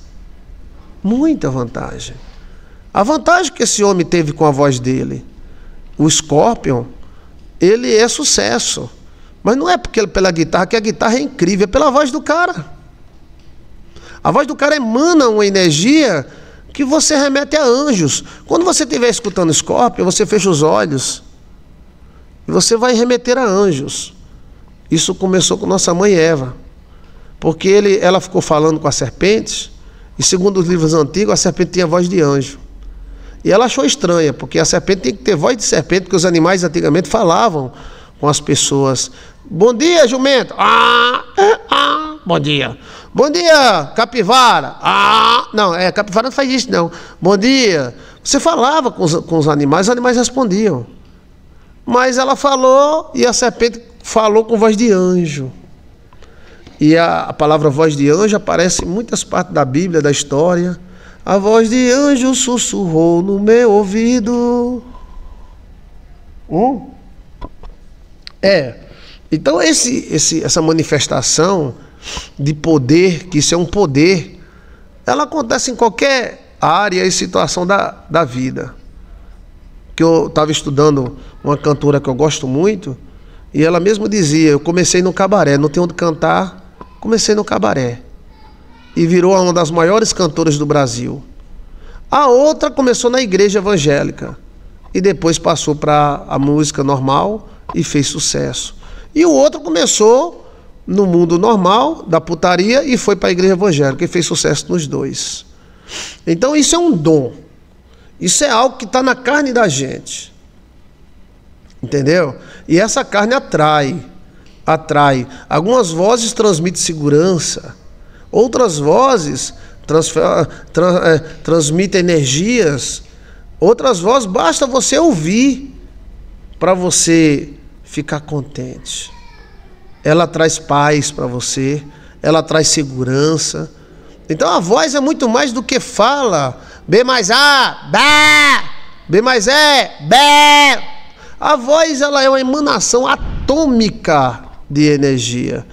Muita vantagem. A vantagem que esse homem teve com a voz dele, o Scorpion, ele é sucesso. Mas não é porque pela guitarra, que a guitarra é incrível, é pela voz do cara. A voz do cara emana uma energia que você remete a anjos. Quando você estiver escutando Scorpion, você fecha os olhos e você vai remeter a anjos. Isso começou com nossa mãe Eva. Porque ele, ela ficou falando com as serpentes, e segundo os livros antigos, a serpente tinha voz de anjo. E ela achou estranha, porque a serpente tem que ter voz de serpente, porque os animais antigamente falavam com as pessoas. Bom dia, jumento. Ah, é, ah, Bom dia. Bom dia, capivara. Ah, não, é, capivara não faz isso, não. Bom dia. Você falava com os, com os animais, os animais respondiam. Mas ela falou e a serpente falou com voz de anjo. E a, a palavra voz de anjo aparece em muitas partes da Bíblia, da história. A voz de anjo sussurrou no meu ouvido. Hum? É. Então esse, esse, essa manifestação de poder, que isso é um poder, ela acontece em qualquer área e situação da, da vida. Que eu estava estudando uma cantora que eu gosto muito, e ela mesma dizia, eu comecei no cabaré, não tenho onde cantar, comecei no cabaré e virou uma das maiores cantoras do Brasil. A outra começou na igreja evangélica e depois passou para a música normal e fez sucesso. E o outro começou no mundo normal, da putaria, e foi para a igreja evangélica e fez sucesso nos dois. Então isso é um dom. Isso é algo que está na carne da gente. Entendeu? E essa carne atrai atrai. Algumas vozes transmitem segurança, outras vozes trans, é, transmitem energias, outras vozes basta você ouvir para você ficar contente. Ela traz paz para você, ela traz segurança. Então a voz é muito mais do que fala. B mais A, bé. B mais E, bé. A voz ela é uma emanação atômica de energia.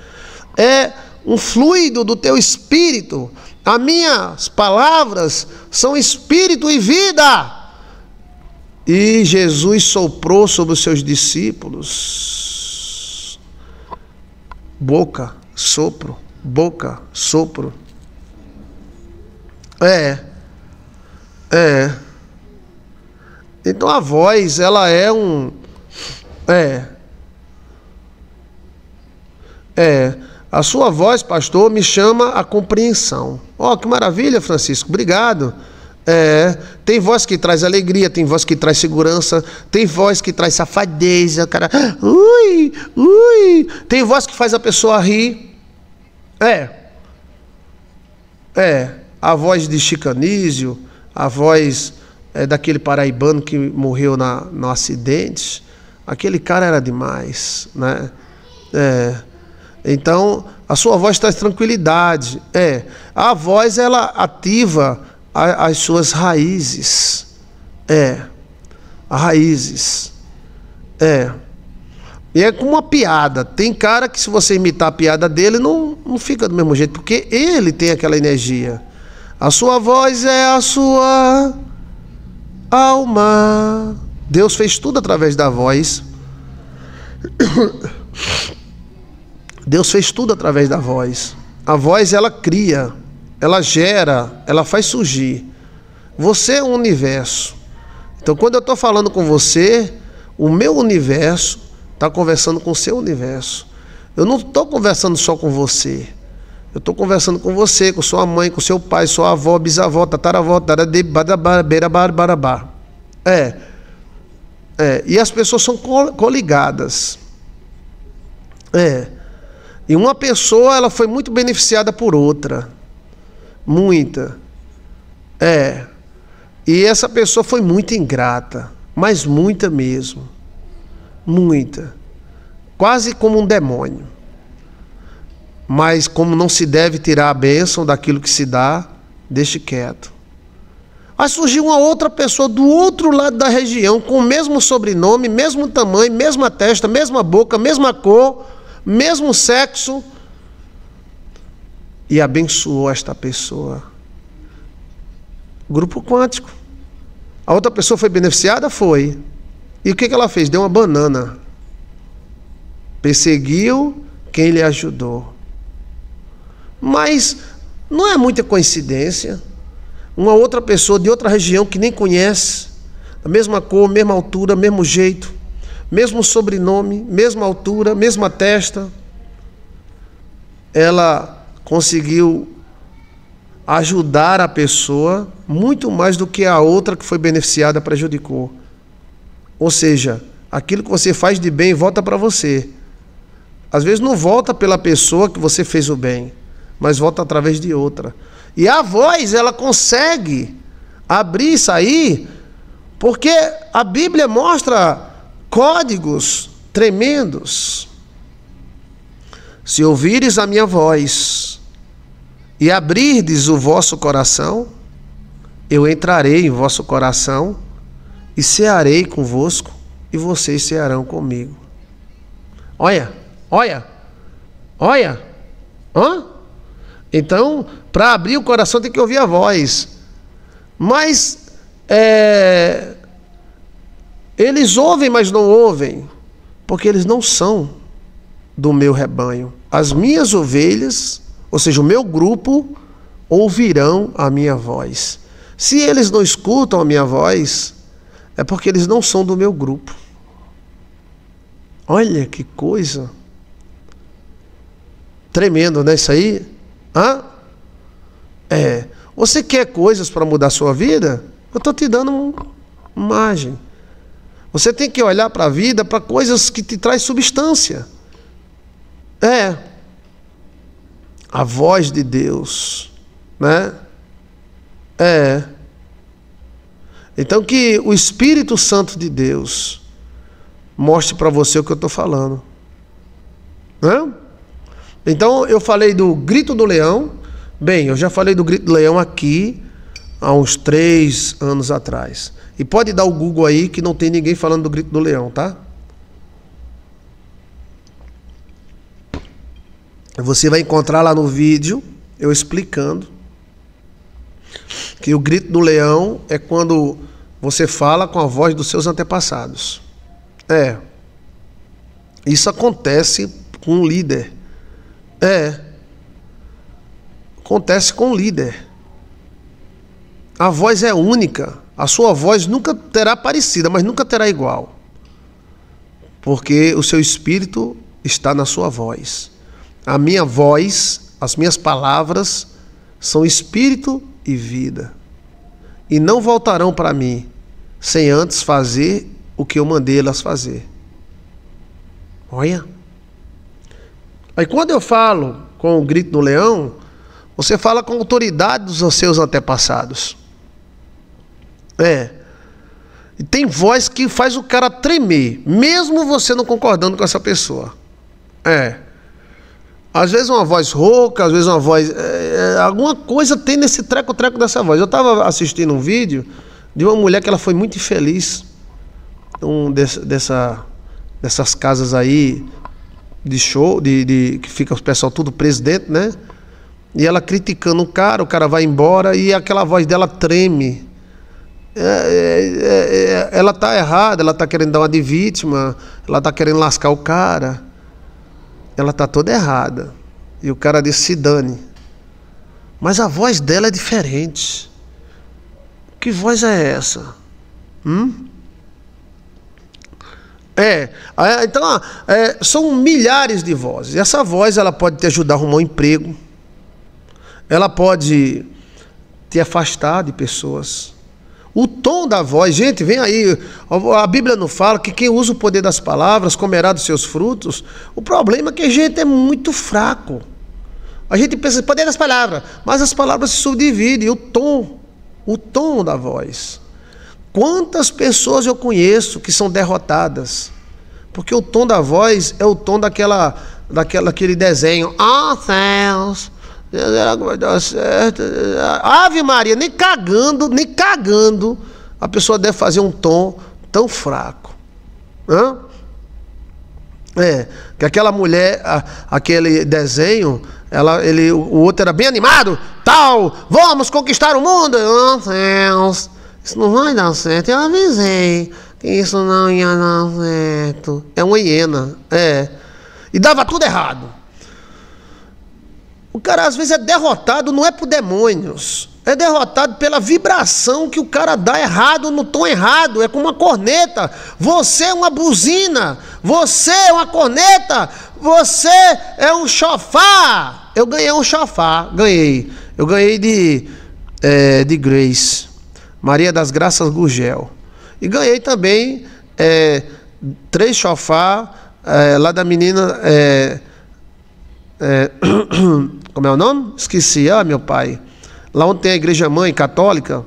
É um fluido do teu espírito. As minhas palavras são espírito e vida. E Jesus soprou sobre os seus discípulos. Boca, sopro, boca, sopro. É. É. Então a voz, ela é um. É. É, a sua voz, pastor, me chama a compreensão. Ó, oh, que maravilha, Francisco, obrigado. É, tem voz que traz alegria, tem voz que traz segurança, tem voz que traz safadeza, o cara, ui, ui. Tem voz que faz a pessoa rir. É. É, a voz de Chicanísio, a voz é, daquele paraibano que morreu na, no acidente, aquele cara era demais, né? É, então, a sua voz traz tranquilidade. É, a voz ela ativa a, as suas raízes. É, raízes. É. E é como uma piada. Tem cara que se você imitar a piada dele, não, não fica do mesmo jeito, porque ele tem aquela energia. A sua voz é a sua alma. Deus fez tudo através da voz. Deus fez tudo através da voz. A voz ela cria, ela gera, ela faz surgir. Você é um universo. Então, quando eu estou falando com você, o meu universo está conversando com o seu universo. Eu não estou conversando só com você. Eu estou conversando com você, com sua mãe, com seu pai, sua avó, bisavó, tataravó, taradê, badabá, beirabá, barabá. É. É. E as pessoas são coligadas. É. E uma pessoa, ela foi muito beneficiada por outra. Muita. É. E essa pessoa foi muito ingrata, mas muita mesmo. Muita. Quase como um demônio. Mas como não se deve tirar a bênção daquilo que se dá, deixe quieto. Aí surgiu uma outra pessoa do outro lado da região, com o mesmo sobrenome, mesmo tamanho, mesma testa, mesma boca, mesma cor mesmo sexo, e abençoou esta pessoa. Grupo quântico. A outra pessoa foi beneficiada? Foi. E o que ela fez? Deu uma banana. Perseguiu quem lhe ajudou. Mas não é muita coincidência. Uma outra pessoa de outra região que nem conhece, da mesma cor, mesma altura, mesmo jeito, mesmo sobrenome, mesma altura, mesma testa, ela conseguiu ajudar a pessoa muito mais do que a outra que foi beneficiada prejudicou. Ou seja, aquilo que você faz de bem volta para você. Às vezes não volta pela pessoa que você fez o bem, mas volta através de outra. E a voz, ela consegue abrir e sair, porque a Bíblia mostra códigos tremendos. Se ouvires a minha voz e abrirdes o vosso coração, eu entrarei em vosso coração e cearei convosco, e vocês cearão comigo. Olha, olha, olha, hã? Então, para abrir o coração tem que ouvir a voz. Mas é, eles ouvem, mas não ouvem, porque eles não são do meu rebanho. As minhas ovelhas, ou seja, o meu grupo, ouvirão a minha voz. Se eles não escutam a minha voz, é porque eles não são do meu grupo. Olha que coisa. Tremendo, né? Isso aí? Hã? É. Você quer coisas para mudar a sua vida? Eu estou te dando uma imagem. Você tem que olhar para a vida para coisas que te traz substância. É. A voz de Deus, né? É. Então que o Espírito Santo de Deus mostre para você o que eu estou falando. Né? Então eu falei do grito do leão. Bem, eu já falei do grito do leão aqui há uns três anos atrás. E pode dar o Google aí que não tem ninguém falando do grito do leão, tá? Você vai encontrar lá no vídeo eu explicando que o grito do leão é quando você fala com a voz dos seus antepassados. É. Isso acontece com um líder. É. Acontece com um líder. A voz é única. A sua voz nunca terá parecida, mas nunca terá igual. Porque o seu espírito está na sua voz. A minha voz, as minhas palavras são espírito e vida. E não voltarão para mim sem antes fazer o que eu mandei elas fazer. Olha. Aí quando eu falo com o grito do leão, você fala com a autoridade dos seus antepassados. É. E tem voz que faz o cara tremer, mesmo você não concordando com essa pessoa. É. Às vezes uma voz rouca, às vezes uma voz. É, é alguma coisa tem nesse treco-treco dessa voz. Eu estava assistindo um vídeo de uma mulher que ela foi muito infeliz. Um desse, dessa, dessas casas aí de show, de, de, que fica o pessoal tudo preso dentro, né? E ela criticando o cara, o cara vai embora e aquela voz dela treme. É é, é, é, ela está errada, ela está querendo dar uma de vítima, ela está querendo lascar o cara. Ela está toda errada. E o cara disse: se dane. Mas a voz dela é diferente. Que voz é essa? Hum? É, é então é, são milhares de vozes. Essa voz ela pode te ajudar a arrumar um emprego, ela pode te afastar de pessoas, o tom da voz, gente, vem aí. A Bíblia não fala que quem usa o poder das palavras comerá dos seus frutos. O problema é que a gente é muito fraco. A gente pensa, poder das palavras, mas as palavras se subdividem, o tom, o tom da voz. Quantas pessoas eu conheço que são derrotadas? Porque o tom da voz é o tom daquela, daquela daquele desenho. Oh, céus, Será que vai dar certo? Ave Maria, nem cagando, nem cagando, a pessoa deve fazer um tom tão fraco. Hã? É, que aquela mulher, a, aquele desenho, ela, ele, o outro era bem animado, tal, vamos conquistar o mundo. Meu oh, Deus, isso não vai dar certo, eu avisei que isso não ia dar certo. É uma hiena, é. E dava tudo errado. O cara às vezes é derrotado não é por demônios, é derrotado pela vibração que o cara dá errado no tom errado, é como uma corneta. Você é uma buzina, você é uma corneta, você é um chofá. Eu ganhei um chofá, ganhei. Eu ganhei de, é, de Grace, Maria das Graças Gurgel. E ganhei também é, três chofá é, lá da menina. É, é Como é o nome? Esqueci, ah, meu pai. Lá onde tem a igreja mãe católica.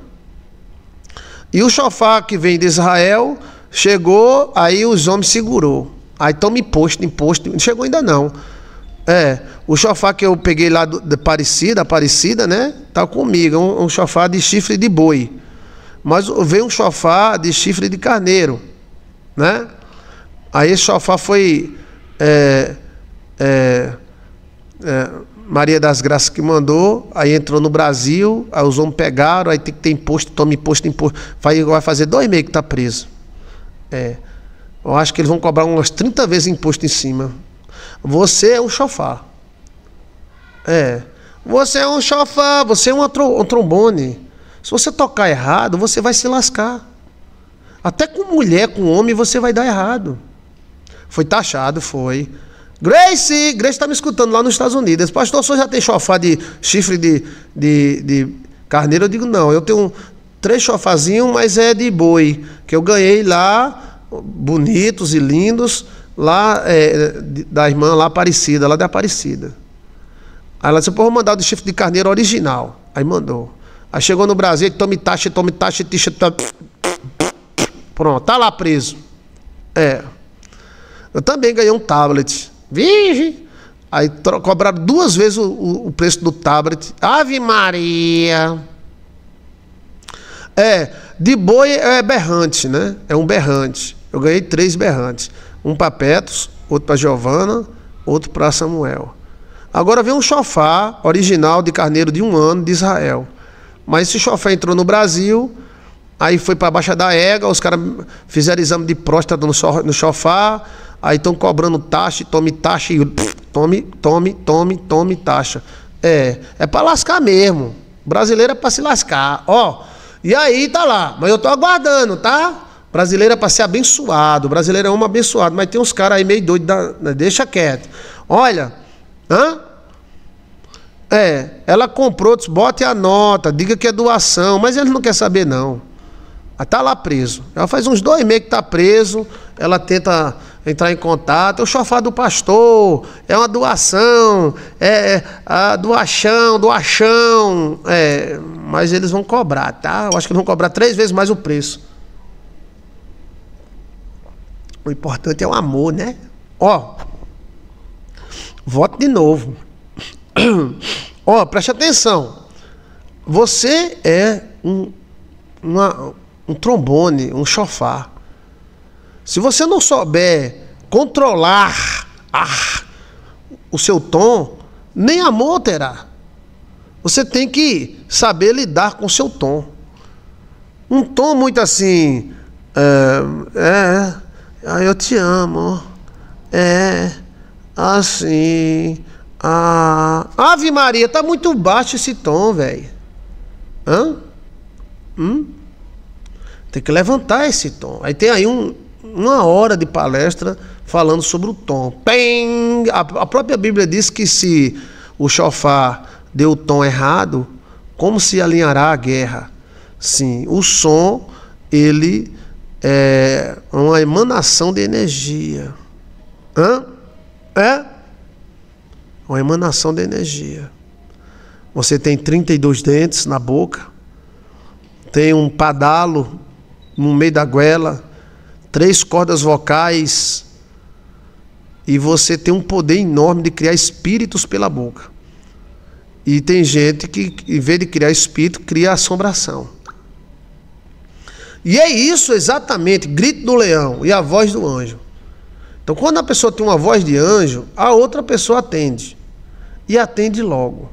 E o chofar que vem de Israel chegou, aí os homens segurou. Aí toma imposto, imposto. Não chegou ainda não. É, o chofar que eu peguei lá do, de Aparecida, Aparecida, né? Tá comigo, é um, um chofar de chifre de boi. Mas veio um chofar de chifre de carneiro, né? Aí esse chofar foi é, Maria das Graças que mandou, aí entrou no Brasil, aí os homens pegaram, aí tem que ter imposto, toma imposto, imposto. Vai, vai fazer dois meses que está preso. É. Eu acho que eles vão cobrar umas 30 vezes imposto em cima. Você é um chofá. É. Você é um chofá, você é um, um trombone. Se você tocar errado, você vai se lascar. Até com mulher, com homem, você vai dar errado. Foi taxado, foi. Grace, Grace está me escutando lá nos Estados Unidos. Pastor, o senhor já tem chofá de chifre de, de, de carneiro? Eu digo, não, eu tenho três chofazinhos, mas é de boi, que eu ganhei lá, bonitos e lindos, lá é, da irmã lá Aparecida, lá de Aparecida. Aí ela disse, pô, vou mandar o de chifre de carneiro original. Aí mandou. Aí chegou no Brasil, tome taxa, tome taxa, tixa, pronto, tá lá preso. É. Eu também ganhei um tablet. Virgem! Aí cobraram duas vezes o, o, o, preço do tablet. Ave Maria! É, de boi é berrante, né? É um berrante. Eu ganhei três berrantes. Um para Petos, outro para Giovana, outro para Samuel. Agora vem um chofá original de carneiro de um ano de Israel. Mas esse chofá entrou no Brasil, aí foi para a Baixa da Ega, os caras fizeram exame de próstata no chofá, Aí estão cobrando taxa, tome taxa e tome, tome, tome, tome taxa. É, é para lascar mesmo. brasileira é para se lascar. Ó, e aí tá lá, mas eu tô aguardando, tá? brasileira é para ser abençoado, brasileira é uma abençoado, mas tem uns caras aí meio doido, da, né, deixa quieto. Olha, hã? É, ela comprou, diz, bote a nota, diga que é doação, mas ele não quer saber não. tá lá preso. Ela faz uns dois meses que tá preso, ela tenta entrar em contato. É o chofar do pastor é uma doação, é, é, a doação, doação. É, mas eles vão cobrar, tá? Eu acho que vão cobrar três vezes mais o preço. O importante é o amor, né? Ó, voto de novo. Ó, preste atenção. Você é um, uma, um trombone, um chofar. Se você não souber controlar ah, o seu tom, nem amor terá. Você tem que saber lidar com o seu tom. Um tom muito assim. É, é eu te amo. É, assim. Ah, Ave Maria, tá muito baixo esse tom, velho. Hã? Hum? Tem que levantar esse tom. Aí tem aí um, uma hora de palestra falando sobre o tom. Pem! A, própria Bíblia diz que se o chofar deu o tom errado, como se alinhará a guerra? Sim, o som ele é uma emanação de energia. Hã? É? Uma emanação de energia. Você tem 32 dentes na boca, tem um padalo no meio da goela, três cordas vocais e você tem um poder enorme de criar espíritos pela boca. E tem gente que, em vez de criar espírito, cria assombração. E é isso exatamente, grito do leão e a voz do anjo. Então, quando a pessoa tem uma voz de anjo, a outra pessoa atende. E atende logo.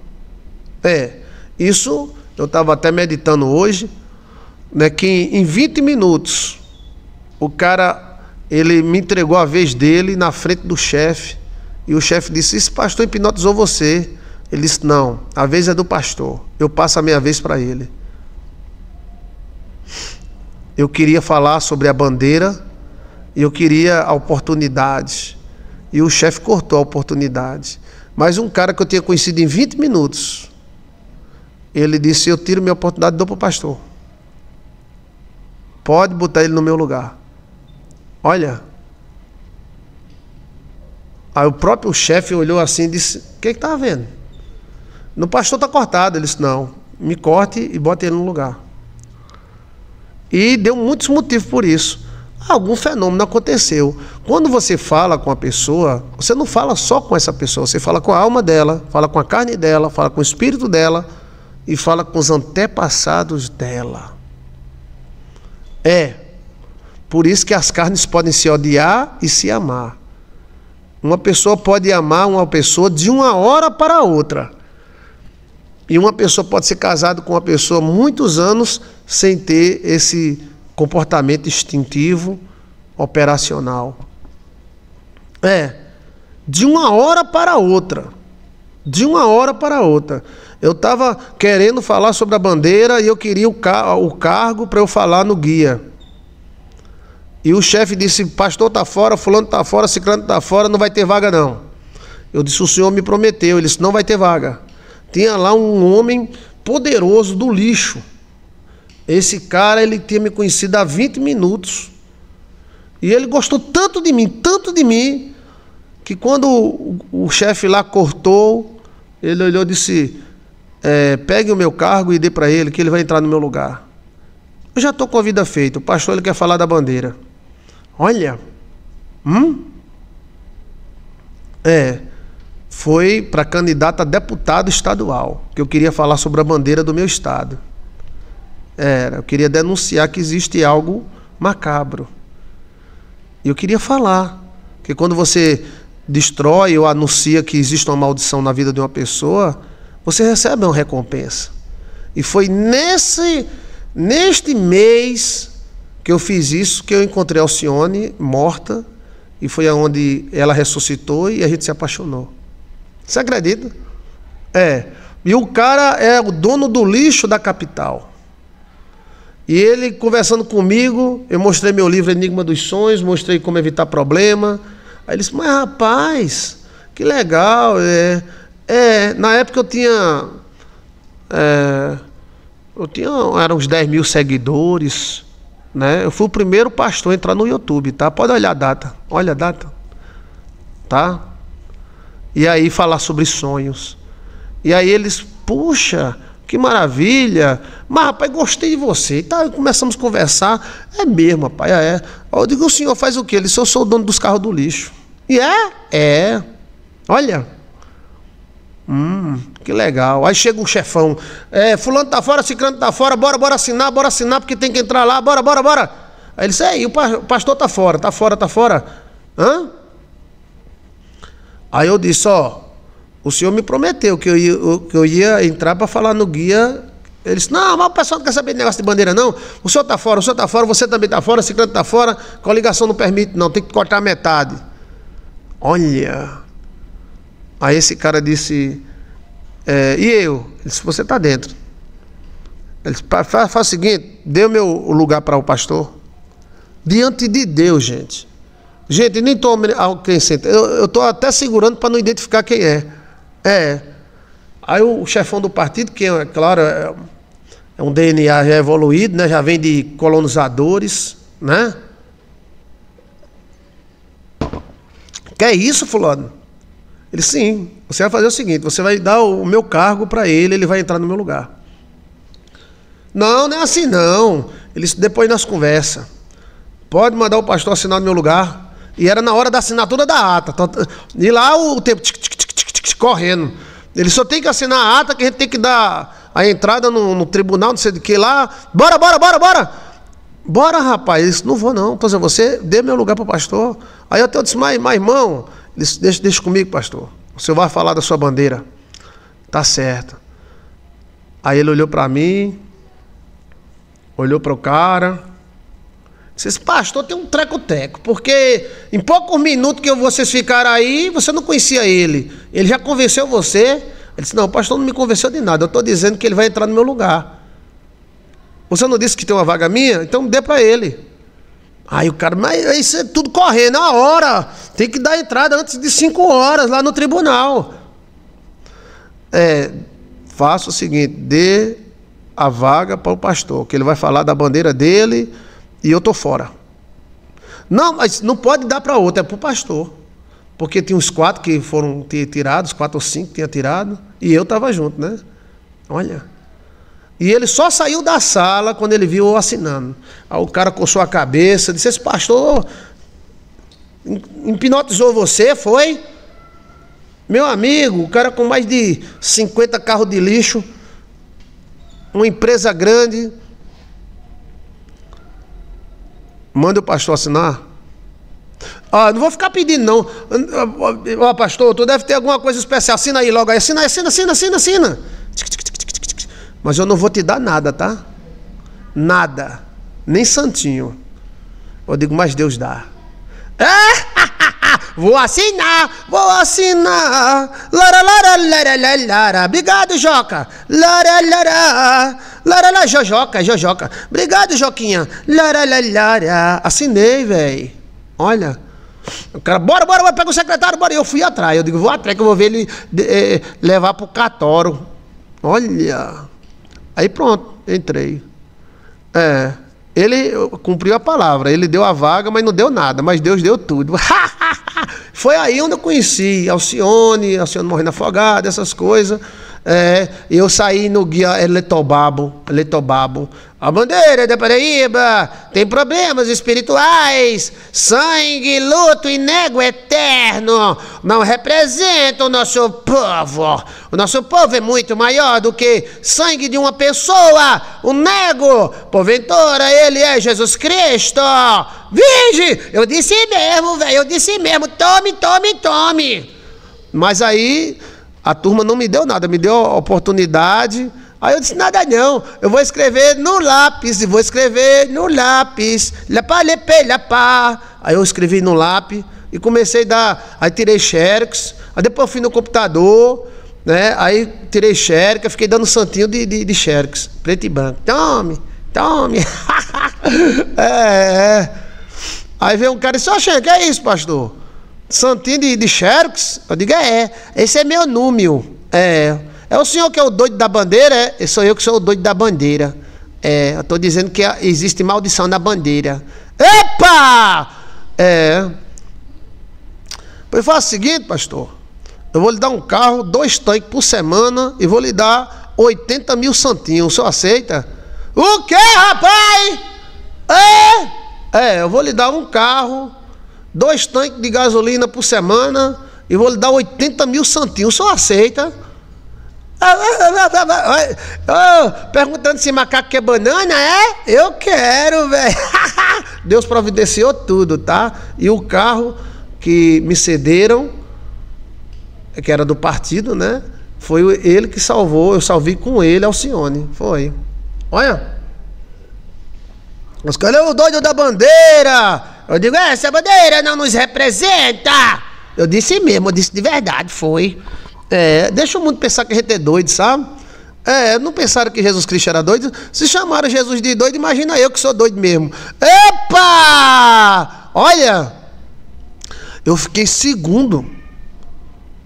É, isso eu estava até meditando hoje, né, que em 20 minutos o cara, ele me entregou a vez dele na frente do chefe. E o chefe disse: Esse pastor hipnotizou você. Ele disse: Não, a vez é do pastor. Eu passo a minha vez para ele. Eu queria falar sobre a bandeira. E eu queria a oportunidade. E o chefe cortou a oportunidade. Mas um cara que eu tinha conhecido em 20 minutos, ele disse: Eu tiro minha oportunidade e dou para o pastor. Pode botar ele no meu lugar. Olha. Aí o próprio chefe olhou assim e disse: O que está havendo? No pastor está cortado. Ele disse: Não, me corte e bote ele no lugar. E deu muitos motivos por isso. Algum fenômeno aconteceu. Quando você fala com a pessoa, você não fala só com essa pessoa, você fala com a alma dela, fala com a carne dela, fala com o espírito dela e fala com os antepassados dela. É, por isso que as carnes podem se odiar e se amar. Uma pessoa pode amar uma pessoa de uma hora para outra. E uma pessoa pode ser casada com uma pessoa muitos anos sem ter esse comportamento instintivo operacional. É, de uma hora para outra. De uma hora para outra. Eu estava querendo falar sobre a bandeira e eu queria o, car o cargo para eu falar no guia. E o chefe disse: Pastor está fora, fulano está fora, ciclano está fora, não vai ter vaga não. Eu disse: O senhor me prometeu. Ele disse: Não vai ter vaga. Tinha lá um homem poderoso do lixo. Esse cara, ele tinha me conhecido há 20 minutos. E ele gostou tanto de mim, tanto de mim, que quando o, o chefe lá cortou, ele olhou e disse: é, Pegue o meu cargo e dê para ele, que ele vai entrar no meu lugar. Eu já estou com a vida feita. O pastor ele quer falar da bandeira. Olha, hum? É, foi para candidata a deputado estadual, que eu queria falar sobre a bandeira do meu estado. Era, eu queria denunciar que existe algo macabro. E eu queria falar que quando você destrói ou anuncia que existe uma maldição na vida de uma pessoa, você recebe uma recompensa. E foi nesse neste mês que eu fiz isso, que eu encontrei Alcione morta, e foi aonde ela ressuscitou e a gente se apaixonou. Você acredita? É. E o cara é o dono do lixo da capital. E ele conversando comigo, eu mostrei meu livro Enigma dos Sonhos, mostrei como evitar problema. Aí ele disse: Mas rapaz, que legal. É, é na época eu tinha. É, eu tinha. Eram uns 10 mil seguidores. Né? Eu fui o primeiro pastor a entrar no YouTube, tá? Pode olhar a data. Olha a data. Tá? E aí falar sobre sonhos. E aí eles, puxa, que maravilha. Mas, rapaz, gostei de você. tá, começamos a conversar. É mesmo, rapaz, é. Eu digo, o senhor faz o quê? Ele disse, eu sou o dono dos carros do lixo. E é? É. Olha. Hum, que legal. Aí chega um chefão. É, fulano tá fora, ciclano tá fora, bora, bora assinar, bora assinar, porque tem que entrar lá, bora, bora, bora. Aí ele disse, é, e o pastor tá fora, tá fora, tá fora. Hã? Aí eu disse, ó, o senhor me prometeu que eu ia, que eu ia entrar para falar no guia. Ele disse, não, mas o pessoal não quer saber de negócio de bandeira, não. O senhor tá fora, o senhor tá fora, você também tá fora, ciclano tá fora, coligação não permite, não, tem que cortar metade. Olha... Aí esse cara disse: é, E eu? Ele disse: Você está dentro. Ele disse: faz, o seguinte, dê o meu lugar para o pastor. Diante de Deus, gente. Gente, nem estou quem senta. Eu estou até segurando para não identificar quem é. É. Aí o chefão do partido, que é claro, é, é um DNA já evoluído, né? já vem de colonizadores, né? Que é isso, fulano? Ele, sim, você vai fazer o seguinte: você vai dar o meu cargo para ele, ele vai entrar no meu lugar. Não, não é assim não. Ele disse, depois nas conversa. Pode mandar o pastor assinar no meu lugar. E era na hora da assinatura da ata. Tá, tá, e lá o tempo tic, tic, tic, correndo. Ele só tem que assinar a ata que a gente tem que dar a entrada no, no tribunal, não sei do que lá. Bora, bora, bora, bora! Bora, rapaz. disse, não vou não. Então, você dê meu lugar para o pastor. Aí eu disse, mas, mas irmão, Deixa, deixa, deixa comigo, pastor. O senhor vai falar da sua bandeira. Tá certo. Aí ele olhou para mim, olhou para o cara. Disse, assim, pastor, tem um treco-teco, porque em poucos minutos que vocês ficaram aí, você não conhecia ele. Ele já convenceu você. Ele disse, não, pastor não me convenceu de nada. Eu estou dizendo que ele vai entrar no meu lugar. Você não disse que tem uma vaga minha? Então dê para ele. Aí o cara, mas isso é tudo correndo, na hora. Tem que dar entrada antes de 5 horas lá no tribunal. É, faça o seguinte, dê a vaga para o pastor, que ele vai falar da bandeira dele e eu tô fora. Não, mas não pode dar para outro, é para o pastor. Porque tinha uns quatro que foram tirados, quatro ou cinco que tinha tirado, e eu estava junto, né? Olha, e ele só saiu da sala quando ele viu eu assinando. Aí o cara coçou a cabeça, disse: Esse pastor hipnotizou você, foi? Meu amigo, o cara com mais de 50 carros de lixo, uma empresa grande. Manda o pastor assinar. Ah, não vou ficar pedindo, não. Ó, oh, pastor, tu deve ter alguma coisa especial. Assina aí logo aí. Assina, assina, assina, assina, assina. Mas eu não vou te dar nada, tá? Nada. Nem santinho. Eu digo, mas Deus dá. É? vou assinar, vou assinar. Lara, lara, lara, lara, Obrigado, Joca. Lara, lara. Lara, lara, Jojoca, Jojoca. Obrigado, Joquinha. Lara, lara, Assinei, velho. Olha. O cara, bora, bora, bora, pega o secretário, bora. eu fui atrás. Eu digo, vou atrás que eu vou ver ele de, eh, levar pro catoro. Olha. Aí pronto, entrei. É. Ele cumpriu a palavra, ele deu a vaga, mas não deu nada, mas Deus deu tudo. Foi aí onde eu conheci Alcione, Alcione morrendo afogada, essas coisas. É, eu saí no guia Letobabo, Letobabo. A bandeira da Paraíba tem problemas espirituais. Sangue, luto e nego eterno não representa o nosso povo. O nosso povo é muito maior do que sangue de uma pessoa. O nego, porventura, ele é Jesus Cristo. Vinge! Eu disse mesmo, velho, eu disse mesmo. Tome, tome, tome. Mas aí a turma não me deu nada, me deu oportunidade Aí eu disse, nada não, eu vou escrever no lápis, vou escrever no lápis, lapá, lepê, lapá. Aí eu escrevi no lápis e comecei a dar, aí tirei xerox, aí depois eu fui no computador, né, aí tirei xerox, fiquei dando santinho de, de, de xerox, preto e branco. Tome, tome. é, é. Aí veio um cara e disse, oxe, que é isso, pastor? Santinho de, de xerox? Eu digo, é, esse é meu número, é... É o senhor que é o doido da bandeira? É, eu sou eu que sou o doido da bandeira. É, eu estou dizendo que existe maldição na bandeira. Epa! É. Pois faz o seguinte, pastor. Eu vou lhe dar um carro, dois tanques por semana e vou lhe dar 80 mil santinhos. O senhor aceita? O que, rapaz? É? É, eu vou lhe dar um carro, dois tanques de gasolina por semana e vou lhe dar 80 mil santinhos. O senhor aceita? Oh, perguntando se macaco quer banana, é? Eu quero, velho. Deus providenciou tudo, tá? E o carro que me cederam, que era do partido, né? Foi ele que salvou, eu salvei com ele Alcione. Foi. Olha. Mas cadê o doido da bandeira. Eu digo, é, essa bandeira não nos representa. Eu disse mesmo, eu disse de verdade, foi. É, deixa o mundo pensar que a gente é doido, sabe? É, não pensaram que Jesus Cristo era doido? Se chamaram Jesus de doido, imagina eu que sou doido mesmo. Epa! Olha! Eu fiquei segundo.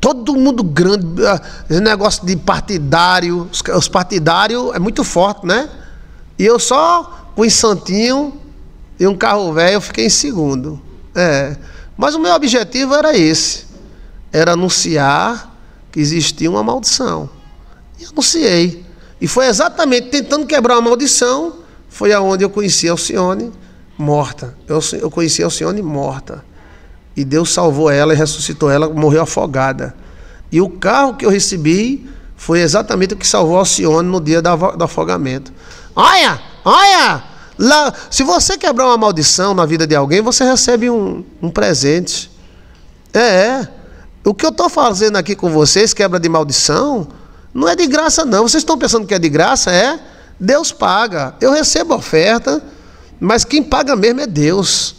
Todo mundo grande, ah, esse negócio de partidário, os partidários é muito forte, né? E eu só com um santinho e um carro velho, eu fiquei em segundo. É. Mas o meu objetivo era esse: era anunciar que existia uma maldição. E anunciei. E foi exatamente tentando quebrar a maldição, foi aonde eu conheci a Alcione morta. Eu, eu conheci Alcione morta. E Deus salvou ela e ressuscitou ela, morreu afogada. E o carro que eu recebi foi exatamente o que salvou a Alcione no dia do afogamento. Olha, olha! Lá, se você quebrar uma maldição na vida de alguém, você recebe um, um presente. É, é. O que eu estou fazendo aqui com vocês, quebra de maldição, não é de graça, não. Vocês estão pensando que é de graça? É. Deus paga. Eu recebo a oferta, mas quem paga mesmo é Deus.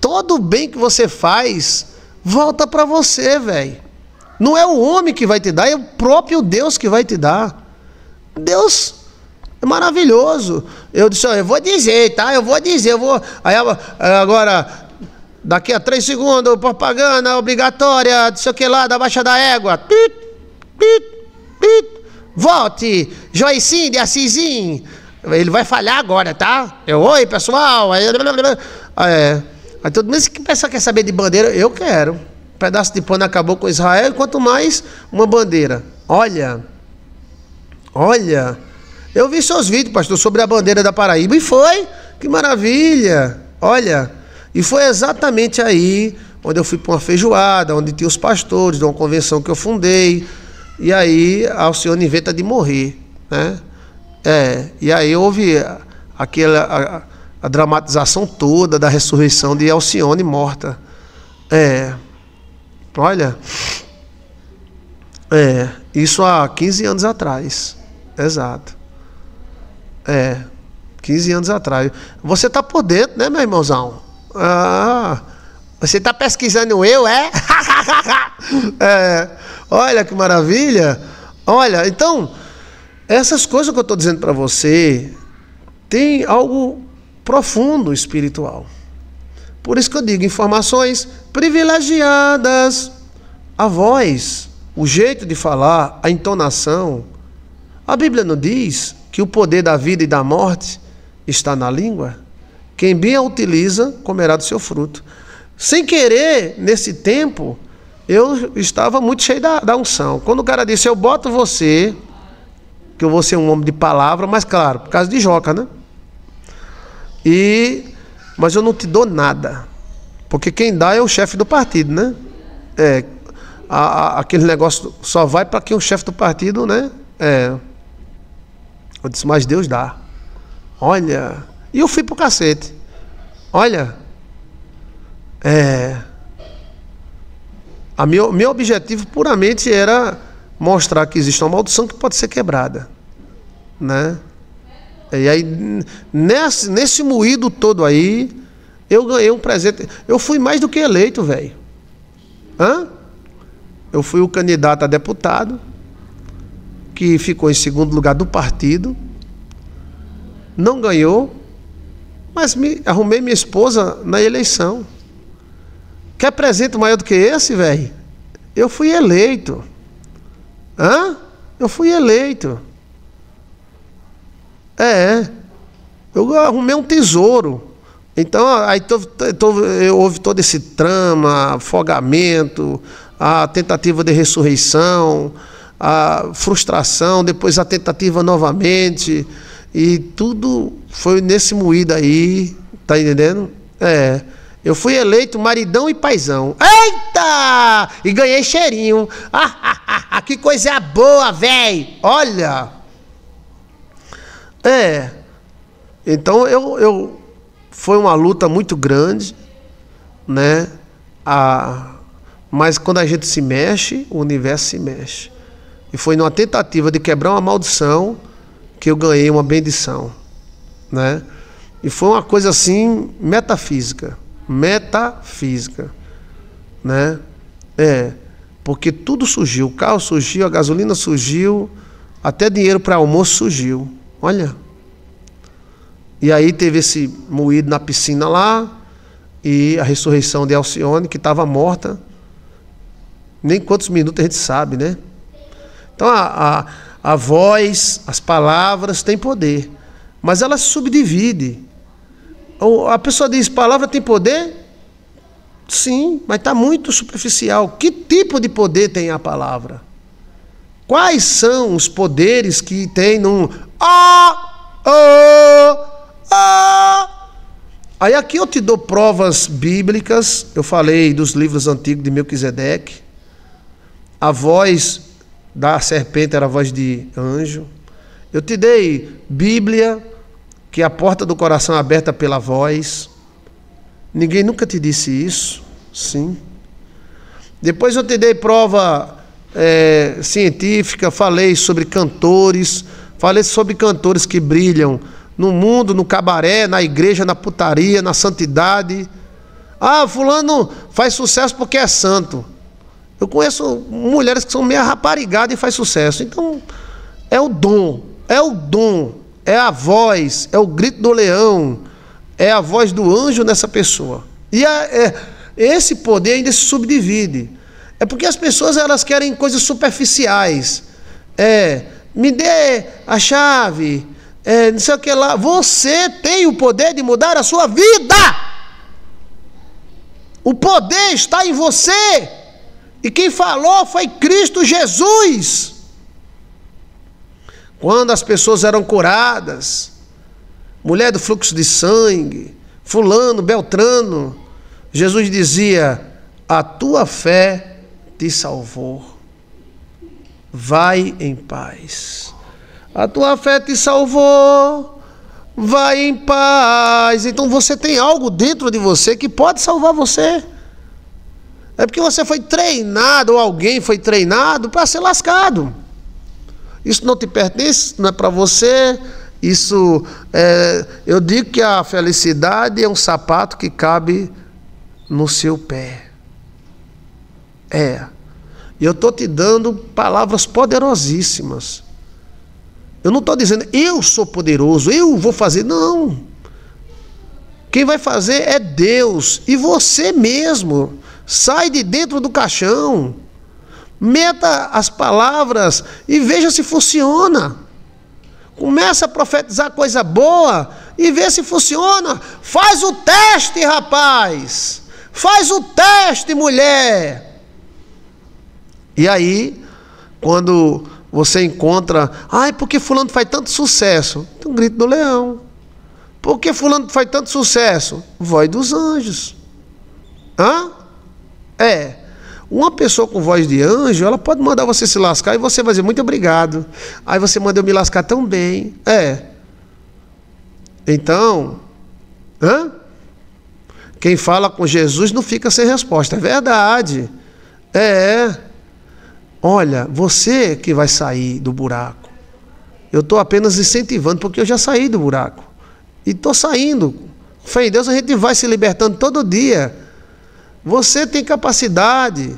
Todo bem que você faz, volta para você, velho. Não é o homem que vai te dar, é o próprio Deus que vai te dar. Deus é maravilhoso. Eu disse, ó, eu vou dizer, tá? Eu vou dizer, eu vou. Aí agora, Daqui a três segundos, propaganda obrigatória, não sei o que lá, da Baixa da Égua. Pit, pit, pit. Volte, Joicim de Assisim. Ele vai falhar agora, tá? Eu, oi, pessoal. Aí, é. Aí todo mundo que pensa quer saber de bandeira, eu quero. Um pedaço de pano acabou com Israel, quanto mais uma bandeira. Olha, olha, eu vi seus vídeos, pastor, sobre a bandeira da Paraíba e foi. Que maravilha! Olha, e foi exatamente aí onde eu fui para uma feijoada, onde tinha os pastores, de uma convenção que eu fundei. E aí Alcione inventa de morrer, né? É, e aí houve aquela a, a dramatização toda da ressurreição de Alcione morta. É. Olha, é, isso há 15 anos atrás. Exato. É, 15 anos atrás. Você está por dentro, né, meu irmãozão? Ah, você está pesquisando eu, é? é? Olha que maravilha. Olha, então, essas coisas que eu estou dizendo para você tem algo profundo espiritual. Por isso que eu digo informações privilegiadas. A voz, o jeito de falar, a entonação. A Bíblia não diz que o poder da vida e da morte está na língua? Quem bem a utiliza, comerá do seu fruto. Sem querer, nesse tempo, eu estava muito cheio da, da unção. Quando o cara disse, eu boto você, que eu vou ser um homem de palavra, mas claro, por causa de Joca, né? E, mas eu não te dou nada. Porque quem dá é o chefe do partido, né? É, a, a, aquele negócio só vai para quem é o chefe do partido, né? É. Eu disse, mas Deus dá. Olha, e eu fui pro cacete. Olha, é, a meu, meu objetivo puramente era mostrar que existe uma maldição que pode ser quebrada. Né? E aí, nesse, nesse moído todo aí, eu ganhei um presente. Eu fui mais do que eleito, velho. Hã? Eu fui o candidato a deputado, que ficou em segundo lugar do partido, não ganhou, mas me, arrumei minha esposa na eleição. Quer presente maior do que esse, velho? Eu fui eleito. Hã? Eu fui eleito. É. Eu arrumei um tesouro. Então, aí tô, tô, eu houve todo esse trama, afogamento, a tentativa de ressurreição, a frustração, depois a tentativa novamente. E tudo foi nesse moído aí, tá entendendo? É. Eu fui eleito maridão e paizão. Eita! E ganhei cheirinho. Ah, ah, ah, que coisa boa, velho! Olha! É. Então eu, eu foi uma luta muito grande, né? A, mas quando a gente se mexe, o universo se mexe. E foi numa tentativa de quebrar uma maldição que eu ganhei uma bendição, né? E foi uma coisa assim metafísica, metafísica, né? É, porque tudo surgiu, o carro surgiu, a gasolina surgiu, até dinheiro para almoço surgiu. Olha. E aí teve esse moído na piscina lá e a ressurreição de Alcione que estava morta. Nem quantos minutos a gente sabe, né? Então a, a a voz, as palavras têm poder, mas ela subdivide. A pessoa diz: palavra tem poder? Sim, mas está muito superficial. Que tipo de poder tem a palavra? Quais são os poderes que tem num. Ah! Ah! Ah! Aí aqui eu te dou provas bíblicas. Eu falei dos livros antigos de Melquisedeque. A voz da serpente era a voz de anjo. Eu te dei Bíblia, que é a porta do coração aberta pela voz. Ninguém nunca te disse isso, sim. Depois eu te dei prova é, científica, falei sobre cantores, falei sobre cantores que brilham no mundo, no cabaré, na igreja, na putaria, na santidade. Ah, fulano faz sucesso porque é santo. Eu conheço mulheres que são meia raparigada e faz sucesso. Então, é o dom, é o dom, é a voz, é o grito do leão, é a voz do anjo nessa pessoa. E a, é, esse poder ainda se subdivide. É porque as pessoas elas querem coisas superficiais. É, me dê a chave, é, não sei o que lá. Você tem o poder de mudar a sua vida. O poder está em você. E quem falou foi Cristo Jesus. Quando as pessoas eram curadas, mulher do fluxo de sangue, fulano, beltrano, Jesus dizia: "A tua fé te salvou. Vai em paz. A tua fé te salvou. Vai em paz." Então você tem algo dentro de você que pode salvar você. É porque você foi treinado, ou alguém foi treinado para ser lascado. Isso não te pertence, não é para você. Isso, é, eu digo que a felicidade é um sapato que cabe no seu pé. É. E eu estou te dando palavras poderosíssimas. Eu não estou dizendo eu sou poderoso, eu vou fazer. Não. Quem vai fazer é Deus e você mesmo. Sai de dentro do caixão. Meta as palavras e veja se funciona. Começa a profetizar coisa boa e vê se funciona. Faz o teste, rapaz. Faz o teste, mulher. E aí, quando você encontra, ai, porque fulano faz tanto sucesso? Tem um grito do leão. Por que fulano faz tanto sucesso? Voz dos anjos. Hã? É. Uma pessoa com voz de anjo, ela pode mandar você se lascar e você vai dizer muito obrigado. Aí você manda eu me lascar tão bem. É. Então, hã? Quem fala com Jesus não fica sem resposta. É verdade. É. Olha, você que vai sair do buraco. Eu estou apenas incentivando, porque eu já saí do buraco. E estou saindo. Fé em Deus, a gente vai se libertando todo dia. Você tem capacidade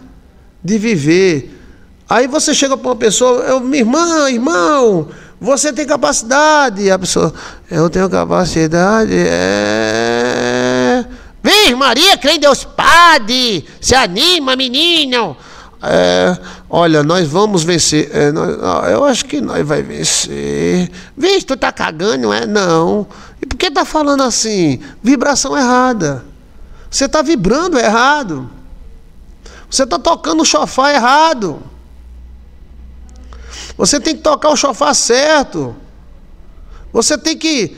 de viver. Aí você chega para uma pessoa, eu, minha irmã, irmão, você tem capacidade. E a pessoa, eu tenho capacidade, é. Vem, Maria, crê em Deus Padre, se anima, menino. É, olha, nós vamos vencer. É, nós, ah, eu acho que nós vai vencer. Vem, tu tá cagando, não é? Não. E por que tá falando assim? Vibração errada. Você está vibrando errado. Você está tocando o chofá errado. Você tem que tocar o chofá certo. Você tem que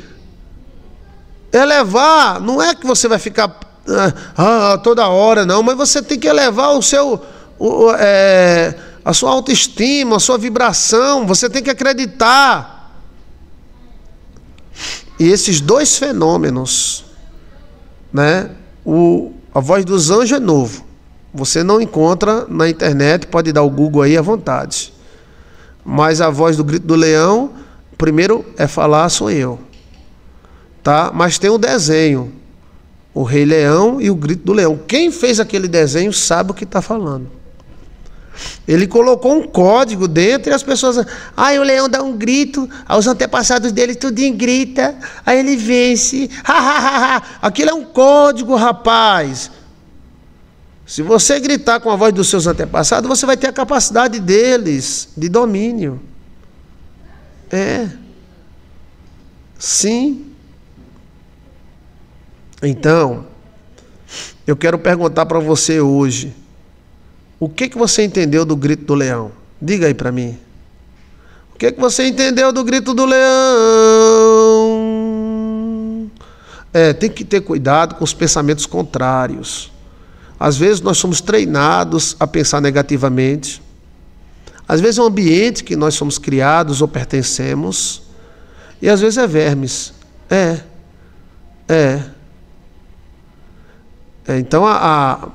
elevar. Não é que você vai ficar ah, ah toda hora, não, mas você tem que elevar o seu. O, é, a sua autoestima, a sua vibração, você tem que acreditar. E esses dois fenômenos, né? O, a voz dos anjos é novo. Você não encontra na internet, pode dar o Google aí à vontade. Mas a voz do grito do leão, primeiro é falar, sou eu. Tá? Mas tem o um desenho. O Rei Leão e o Grito do Leão. Quem fez aquele desenho sabe o que está falando. Ele colocou um código dentro e as pessoas. Aí o leão dá um grito, os antepassados dele tudinho grita, aí ele vence. Ha, ha, ha, ha. Aquilo é um código, rapaz. Se você gritar com a voz dos seus antepassados, você vai ter a capacidade deles de domínio. É. Sim. Então, eu quero perguntar para você hoje. O que, que você entendeu do grito do leão? Diga aí para mim. O que, que você entendeu do grito do leão? É, tem que ter cuidado com os pensamentos contrários. Às vezes nós somos treinados a pensar negativamente. Às vezes é um ambiente que nós somos criados ou pertencemos. E às vezes é vermes. É. É. é então a, a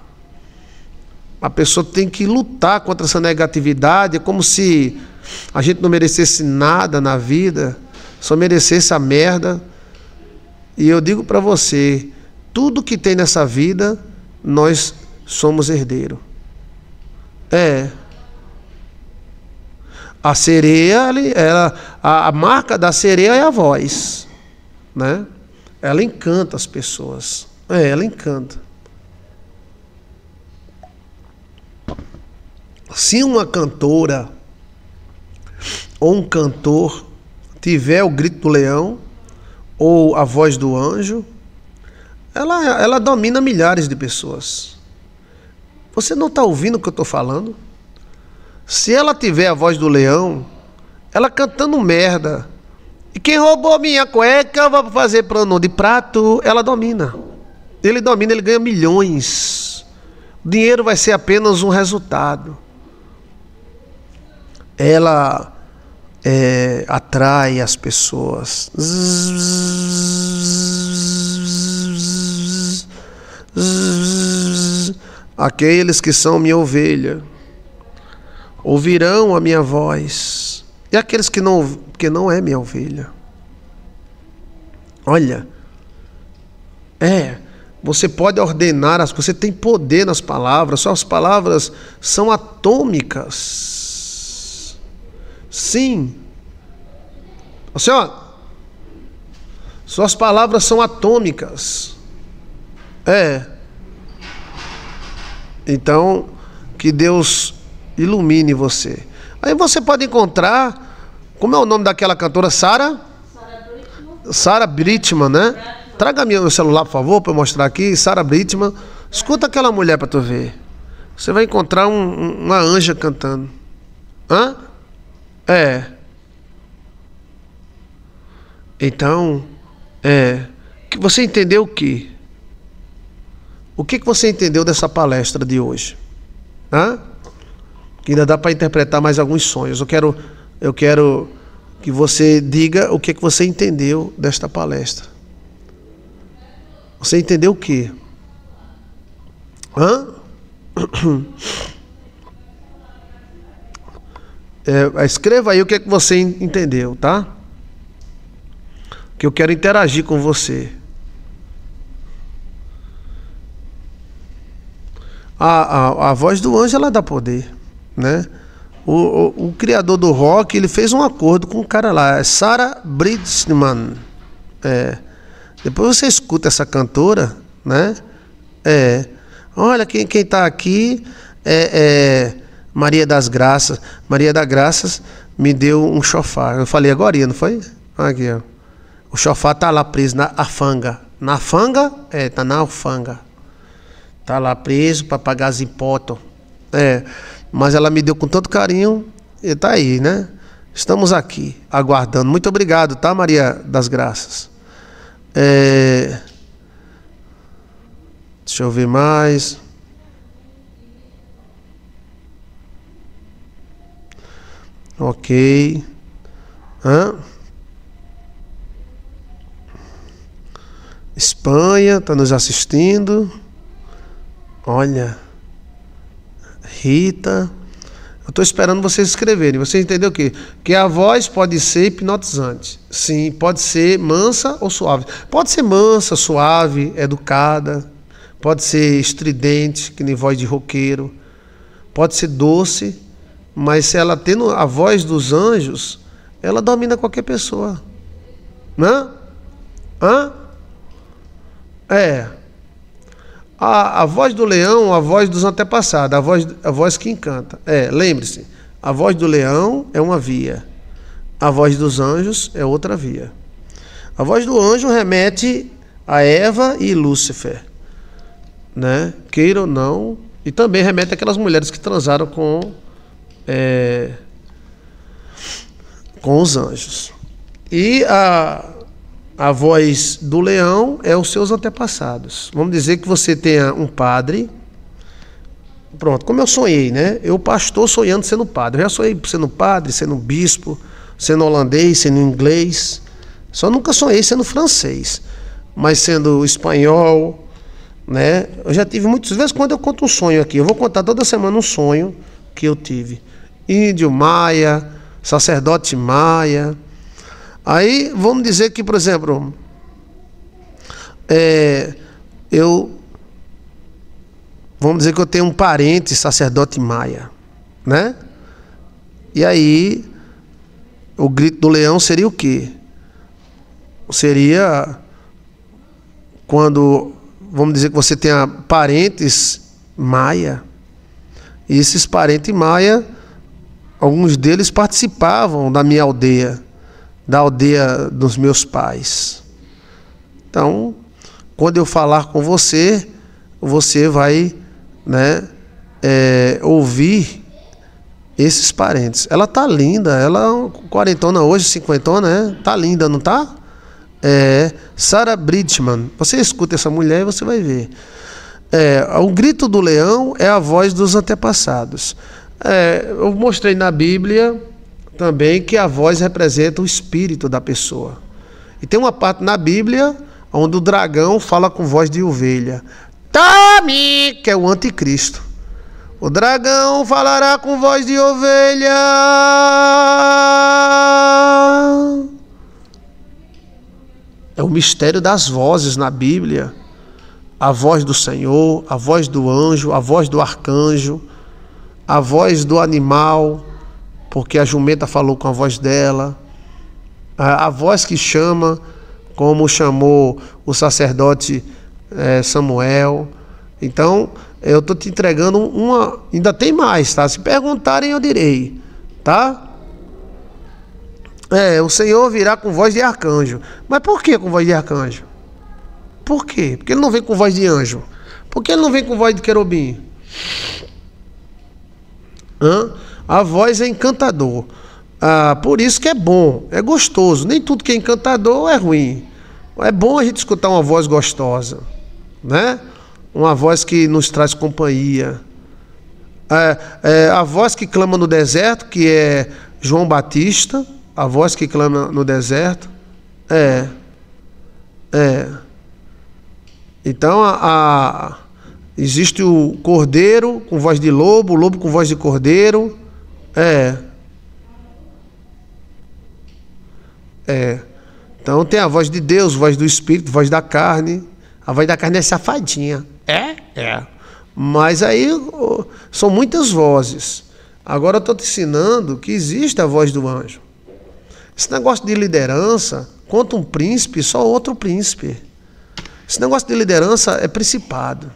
a pessoa tem que lutar contra essa negatividade. É como se a gente não merecesse nada na vida, só merecesse a merda. E eu digo para você, tudo que tem nessa vida, nós somos herdeiro. É. A sereia, ela, a, a marca da sereia é a voz, né? Ela encanta as pessoas. É, ela encanta. se uma cantora ou um cantor tiver o grito do leão ou a voz do anjo, ela, ela domina milhares de pessoas. Você não está ouvindo o que eu estou falando? Se ela tiver a voz do leão, ela cantando merda. E quem roubou minha cueca vai fazer plano de prato, ela domina. Ele domina, ele ganha milhões. O dinheiro vai ser apenas um resultado ela é, atrai as pessoas. Aqueles que são minha ovelha ouvirão a minha voz, e aqueles que não, que não é minha ovelha. Olha, é, você pode ordenar, as, você tem poder nas palavras, suas palavras são atômicas. Sim. Assim, ó, suas palavras são atômicas. É. Então, que Deus ilumine você. Aí você pode encontrar, como é o nome daquela cantora? Sara? Sara Britman, né? Traga meu celular, por favor, para eu mostrar aqui. Sara Britman. Escuta aquela mulher para tu ver. Você vai encontrar um, uma anja cantando. Hã? É. Então, é. Você entendeu o que? O que, que você entendeu dessa palestra de hoje? Hã? Que ainda dá para interpretar mais alguns sonhos. Eu quero, eu quero que você diga o que, que você entendeu desta palestra. Você entendeu o que? Hã? É, escreva aí o que, é que você entendeu, tá? Que eu quero interagir com você. A, a, a voz do anjo ela dá poder, né? O, o, o, criador do rock ele fez um acordo com o cara lá, é Sarah Bridgman. É. Depois você escuta essa cantora, né? É. Olha quem quem está aqui é, é Maria das Graças. Maria das Graças me deu um chofar. Eu falei agora, não foi? Aqui, ó. O chofar tá lá preso na afanga. Na afanga? É, tá na alfanga. Tá lá preso para pagar as hipóteses. É, mas ela me deu com tanto carinho e tá aí, né? Estamos aqui, aguardando. Muito obrigado, tá, Maria das Graças? É... Deixa eu ver mais. Ok. Hã? Espanha está nos assistindo. Olha. Rita. Eu estou esperando vocês escreverem. Você entendeu o quê? Que a voz pode ser hipnotizante. Sim, pode ser mansa ou suave. Pode ser mansa, suave, educada. Pode ser estridente, que nem voz de roqueiro. Pode ser doce, mas se ela tendo a voz dos anjos, ela domina qualquer pessoa. Né? Hã? É. A, a voz do leão, a voz dos antepassados, a voz, a voz que encanta. É, lembre-se, a voz do leão é uma via. A voz dos anjos é outra via. A voz do anjo remete a Eva e Lúcifer. Né? Queira ou não. E também remete àquelas mulheres que transaram com é, com os anjos. E a, a voz do leão é os seus antepassados. Vamos dizer que você tenha um padre. Pronto, como eu sonhei, né? Eu, pastor, sonhando sendo padre. Eu já sonhei sendo padre, sendo bispo, sendo holandês, sendo inglês. Só nunca sonhei sendo francês. Mas sendo espanhol, né? Eu já tive muitas vezes quando eu conto um sonho aqui. Eu vou contar toda semana um sonho que eu tive índio maia, sacerdote maia. Aí vamos dizer que, por exemplo, é, eu. Vamos dizer que eu tenho um parente sacerdote maia, né? E aí, o grito do leão seria o quê? Seria quando, vamos dizer que você tenha parentes maia. E esses parentes maia alguns deles participavam da minha aldeia, da aldeia dos meus pais. Então, quando eu falar com você, você vai né, é, ouvir esses parentes. Ela tá linda, ela é quarentona hoje, cinquentona, né? Tá linda, não tá? É, Sarah Bridgman. Você escuta essa mulher e você vai ver. É, o grito do leão é a voz dos antepassados. É, eu mostrei na Bíblia também que a voz representa o espírito da pessoa. E tem uma parte na Bíblia onde o dragão fala com voz de ovelha. Tome, que é o anticristo. O dragão falará com voz de ovelha. É o mistério das vozes na Bíblia. A voz do Senhor, a voz do anjo, a voz do arcanjo a voz do animal, porque a jumenta falou com a voz dela, a, a voz que chama, como chamou o sacerdote é, Samuel. Então, eu estou te entregando uma. Ainda tem mais, tá? Se perguntarem, eu direi, tá? É, o Senhor virá com voz de arcanjo. Mas por que com voz de arcanjo? Por quê? Porque ele não vem com voz de anjo. Por que ele não vem com voz de querubim? A voz é encantador. Ah, por isso que é bom, é gostoso. Nem tudo que é encantador é ruim. É bom a gente escutar uma voz gostosa, né? Uma voz que nos traz companhia. É, é, a voz que clama no deserto, que é João Batista, a voz que clama no deserto, é. É. Então a, a Existe o cordeiro com voz de lobo, o lobo com voz de cordeiro. É. É. Então tem a voz de Deus, voz do Espírito, voz da carne. A voz da carne é safadinha. É? É. Mas aí são muitas vozes. Agora eu estou te ensinando que existe a voz do anjo. Esse negócio de liderança, conta um príncipe, só outro príncipe. Esse negócio de liderança é principado.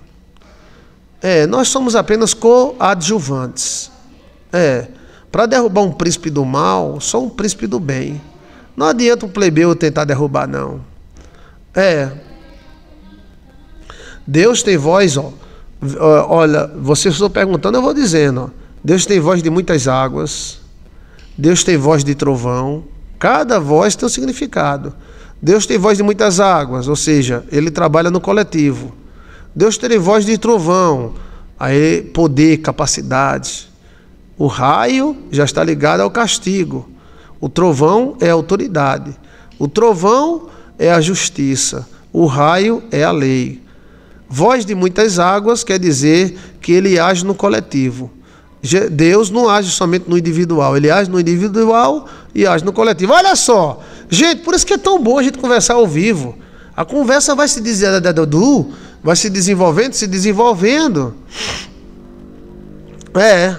É, nós somos apenas coadjuvantes. É, para derrubar um príncipe do mal, só um príncipe do bem. Não adianta um plebeu tentar derrubar, não. É. Deus tem voz, ó. Olha, vocês estão perguntando, eu vou dizendo. Ó. Deus tem voz de muitas águas. Deus tem voz de trovão. Cada voz tem um significado. Deus tem voz de muitas águas, ou seja, ele trabalha no coletivo. Deus terei voz de trovão, aí poder, capacidade. O raio já está ligado ao castigo. O trovão é autoridade. O trovão é a justiça. O raio é a lei. Voz de muitas águas quer dizer que ele age no coletivo. Deus não age somente no individual, ele age no individual e age no coletivo. Olha só, gente, por isso que é tão bom a gente conversar ao vivo. A conversa vai se desenvolvendo, vai se desenvolvendo, se desenvolvendo. É.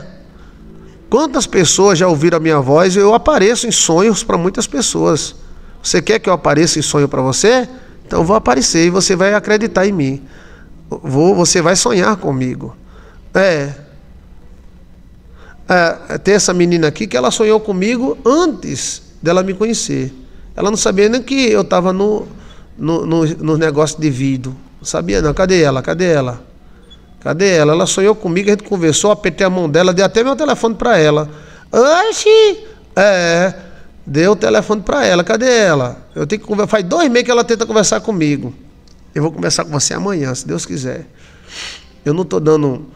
Quantas pessoas já ouviram a minha voz? Eu apareço em sonhos para muitas pessoas. Você quer que eu apareça em sonho para você? Então eu vou aparecer e você vai acreditar em mim. Vou, você vai sonhar comigo. É. é. Tem essa menina aqui que ela sonhou comigo antes dela me conhecer. Ela não sabia nem que eu estava no, no, no, no negócio de vidro. Não sabia não, cadê ela? Cadê ela? Cadê ela? Ela sonhou comigo, a gente conversou, apertei a mão dela, dei até meu telefone para ela. Oxi! É, deu o telefone para ela, cadê ela? Eu tenho que conversar. Faz dois meses que ela tenta conversar comigo. Eu vou conversar com você amanhã, se Deus quiser. Eu não estou dando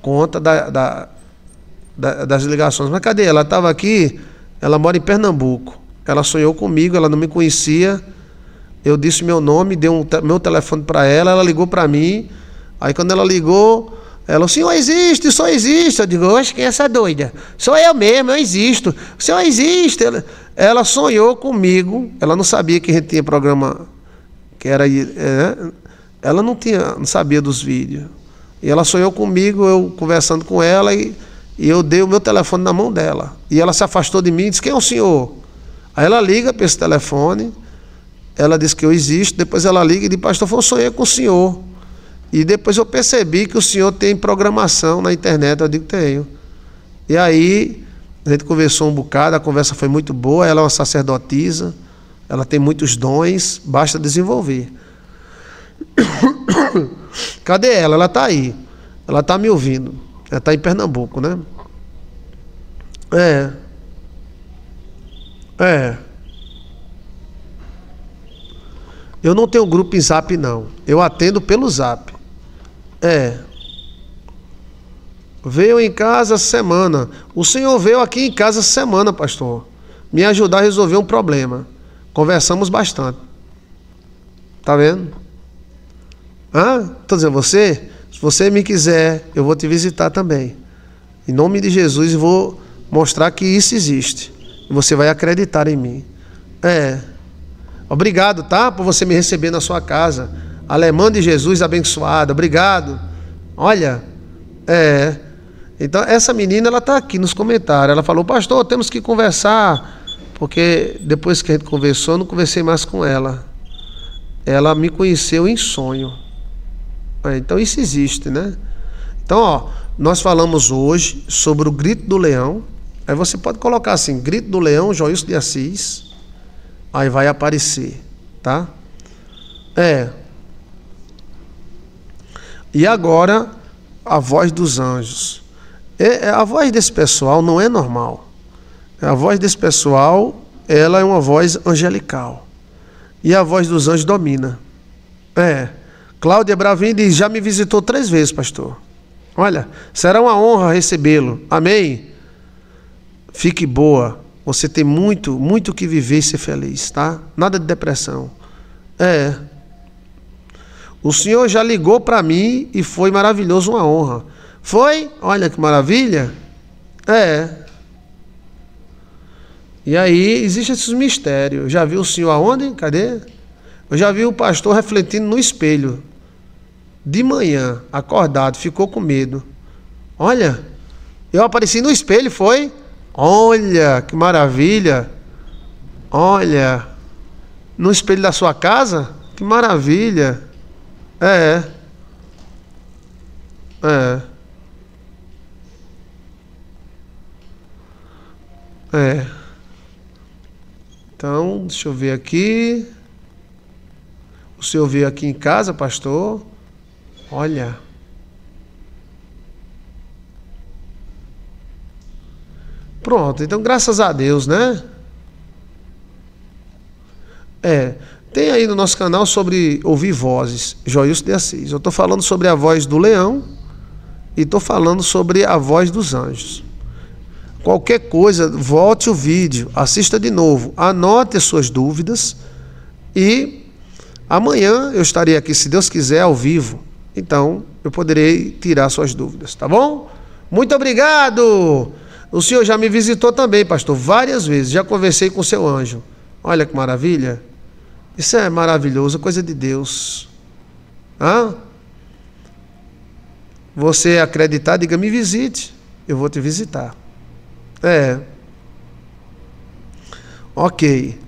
conta da, da, da, das ligações. Mas cadê? Ela estava aqui, ela mora em Pernambuco. Ela sonhou comigo, ela não me conhecia. Eu disse meu nome, dei um te meu telefone para ela, ela ligou para mim. Aí quando ela ligou, ela, o senhor existe, o senhor existe. Eu digo, oxe, quem é essa doida? Sou eu mesmo, eu existo. O senhor existe. Ela, ela sonhou comigo, ela não sabia que a gente tinha programa, que era. É, ela não, tinha, não sabia dos vídeos. E ela sonhou comigo, eu conversando com ela, e, e eu dei o meu telefone na mão dela. E ela se afastou de mim e disse, quem é o senhor? Aí ela liga para esse telefone ela disse que eu existo, depois ela liga e diz, pastor, eu sonhei com o senhor. E depois eu percebi que o senhor tem programação na internet, eu digo, tenho. E aí, a gente conversou um bocado, a conversa foi muito boa, ela é uma sacerdotisa, ela tem muitos dons, basta desenvolver. Cadê ela? Ela está aí. Ela está me ouvindo. Ela está em Pernambuco, né? É. É. Eu não tenho grupo em zap, não. Eu atendo pelo zap. É. Veio em casa semana. O senhor veio aqui em casa semana, pastor. Me ajudar a resolver um problema. Conversamos bastante. Tá vendo? Ah, tô dizendo, você, se você me quiser, eu vou te visitar também. Em nome de Jesus, vou mostrar que isso existe. Você vai acreditar em mim. É. Obrigado, tá? Por você me receber na sua casa. Alemã de Jesus abençoada. Obrigado. Olha, é. Então, essa menina, ela está aqui nos comentários. Ela falou, pastor, temos que conversar. Porque depois que a gente conversou, eu não conversei mais com ela. Ela me conheceu em sonho. É, então, isso existe, né? Então, ó, nós falamos hoje sobre o grito do leão. Aí você pode colocar assim: grito do leão, Joilson de Assis. Aí vai aparecer, tá? É. E agora, a voz dos anjos. É, a voz desse pessoal não é normal. A voz desse pessoal, ela é uma voz angelical. E a voz dos anjos domina. É. Cláudia Bravini diz, já me visitou três vezes, pastor. Olha, será uma honra recebê-lo. Amém? Fique boa. Você tem muito, muito que viver e ser feliz, tá? Nada de depressão. É. O senhor já ligou para mim e foi maravilhoso, uma honra. Foi? Olha que maravilha. É. E aí existem esses mistérios. já viu o senhor aonde? Cadê? Eu já vi o pastor refletindo no espelho. De manhã, acordado, ficou com medo. Olha, eu apareci no espelho, foi? Olha, que maravilha! Olha, no espelho da sua casa? Que maravilha! É. É. É. Então, deixa eu ver aqui. O senhor veio aqui em casa, pastor? Olha. Pronto, então graças a Deus, né? É, tem aí no nosso canal sobre ouvir vozes, Joilson de Assis. Eu estou falando sobre a voz do leão e estou falando sobre a voz dos anjos. Qualquer coisa, volte o vídeo, assista de novo, anote as suas dúvidas e amanhã eu estarei aqui, se Deus quiser, ao vivo. Então eu poderei tirar suas dúvidas, tá bom? Muito obrigado! O senhor já me visitou também, pastor, várias vezes. Já conversei com o seu anjo. Olha que maravilha. Isso é maravilhoso, coisa de Deus. Hã? Você acreditar, diga, me visite. Eu vou te visitar. É. Ok.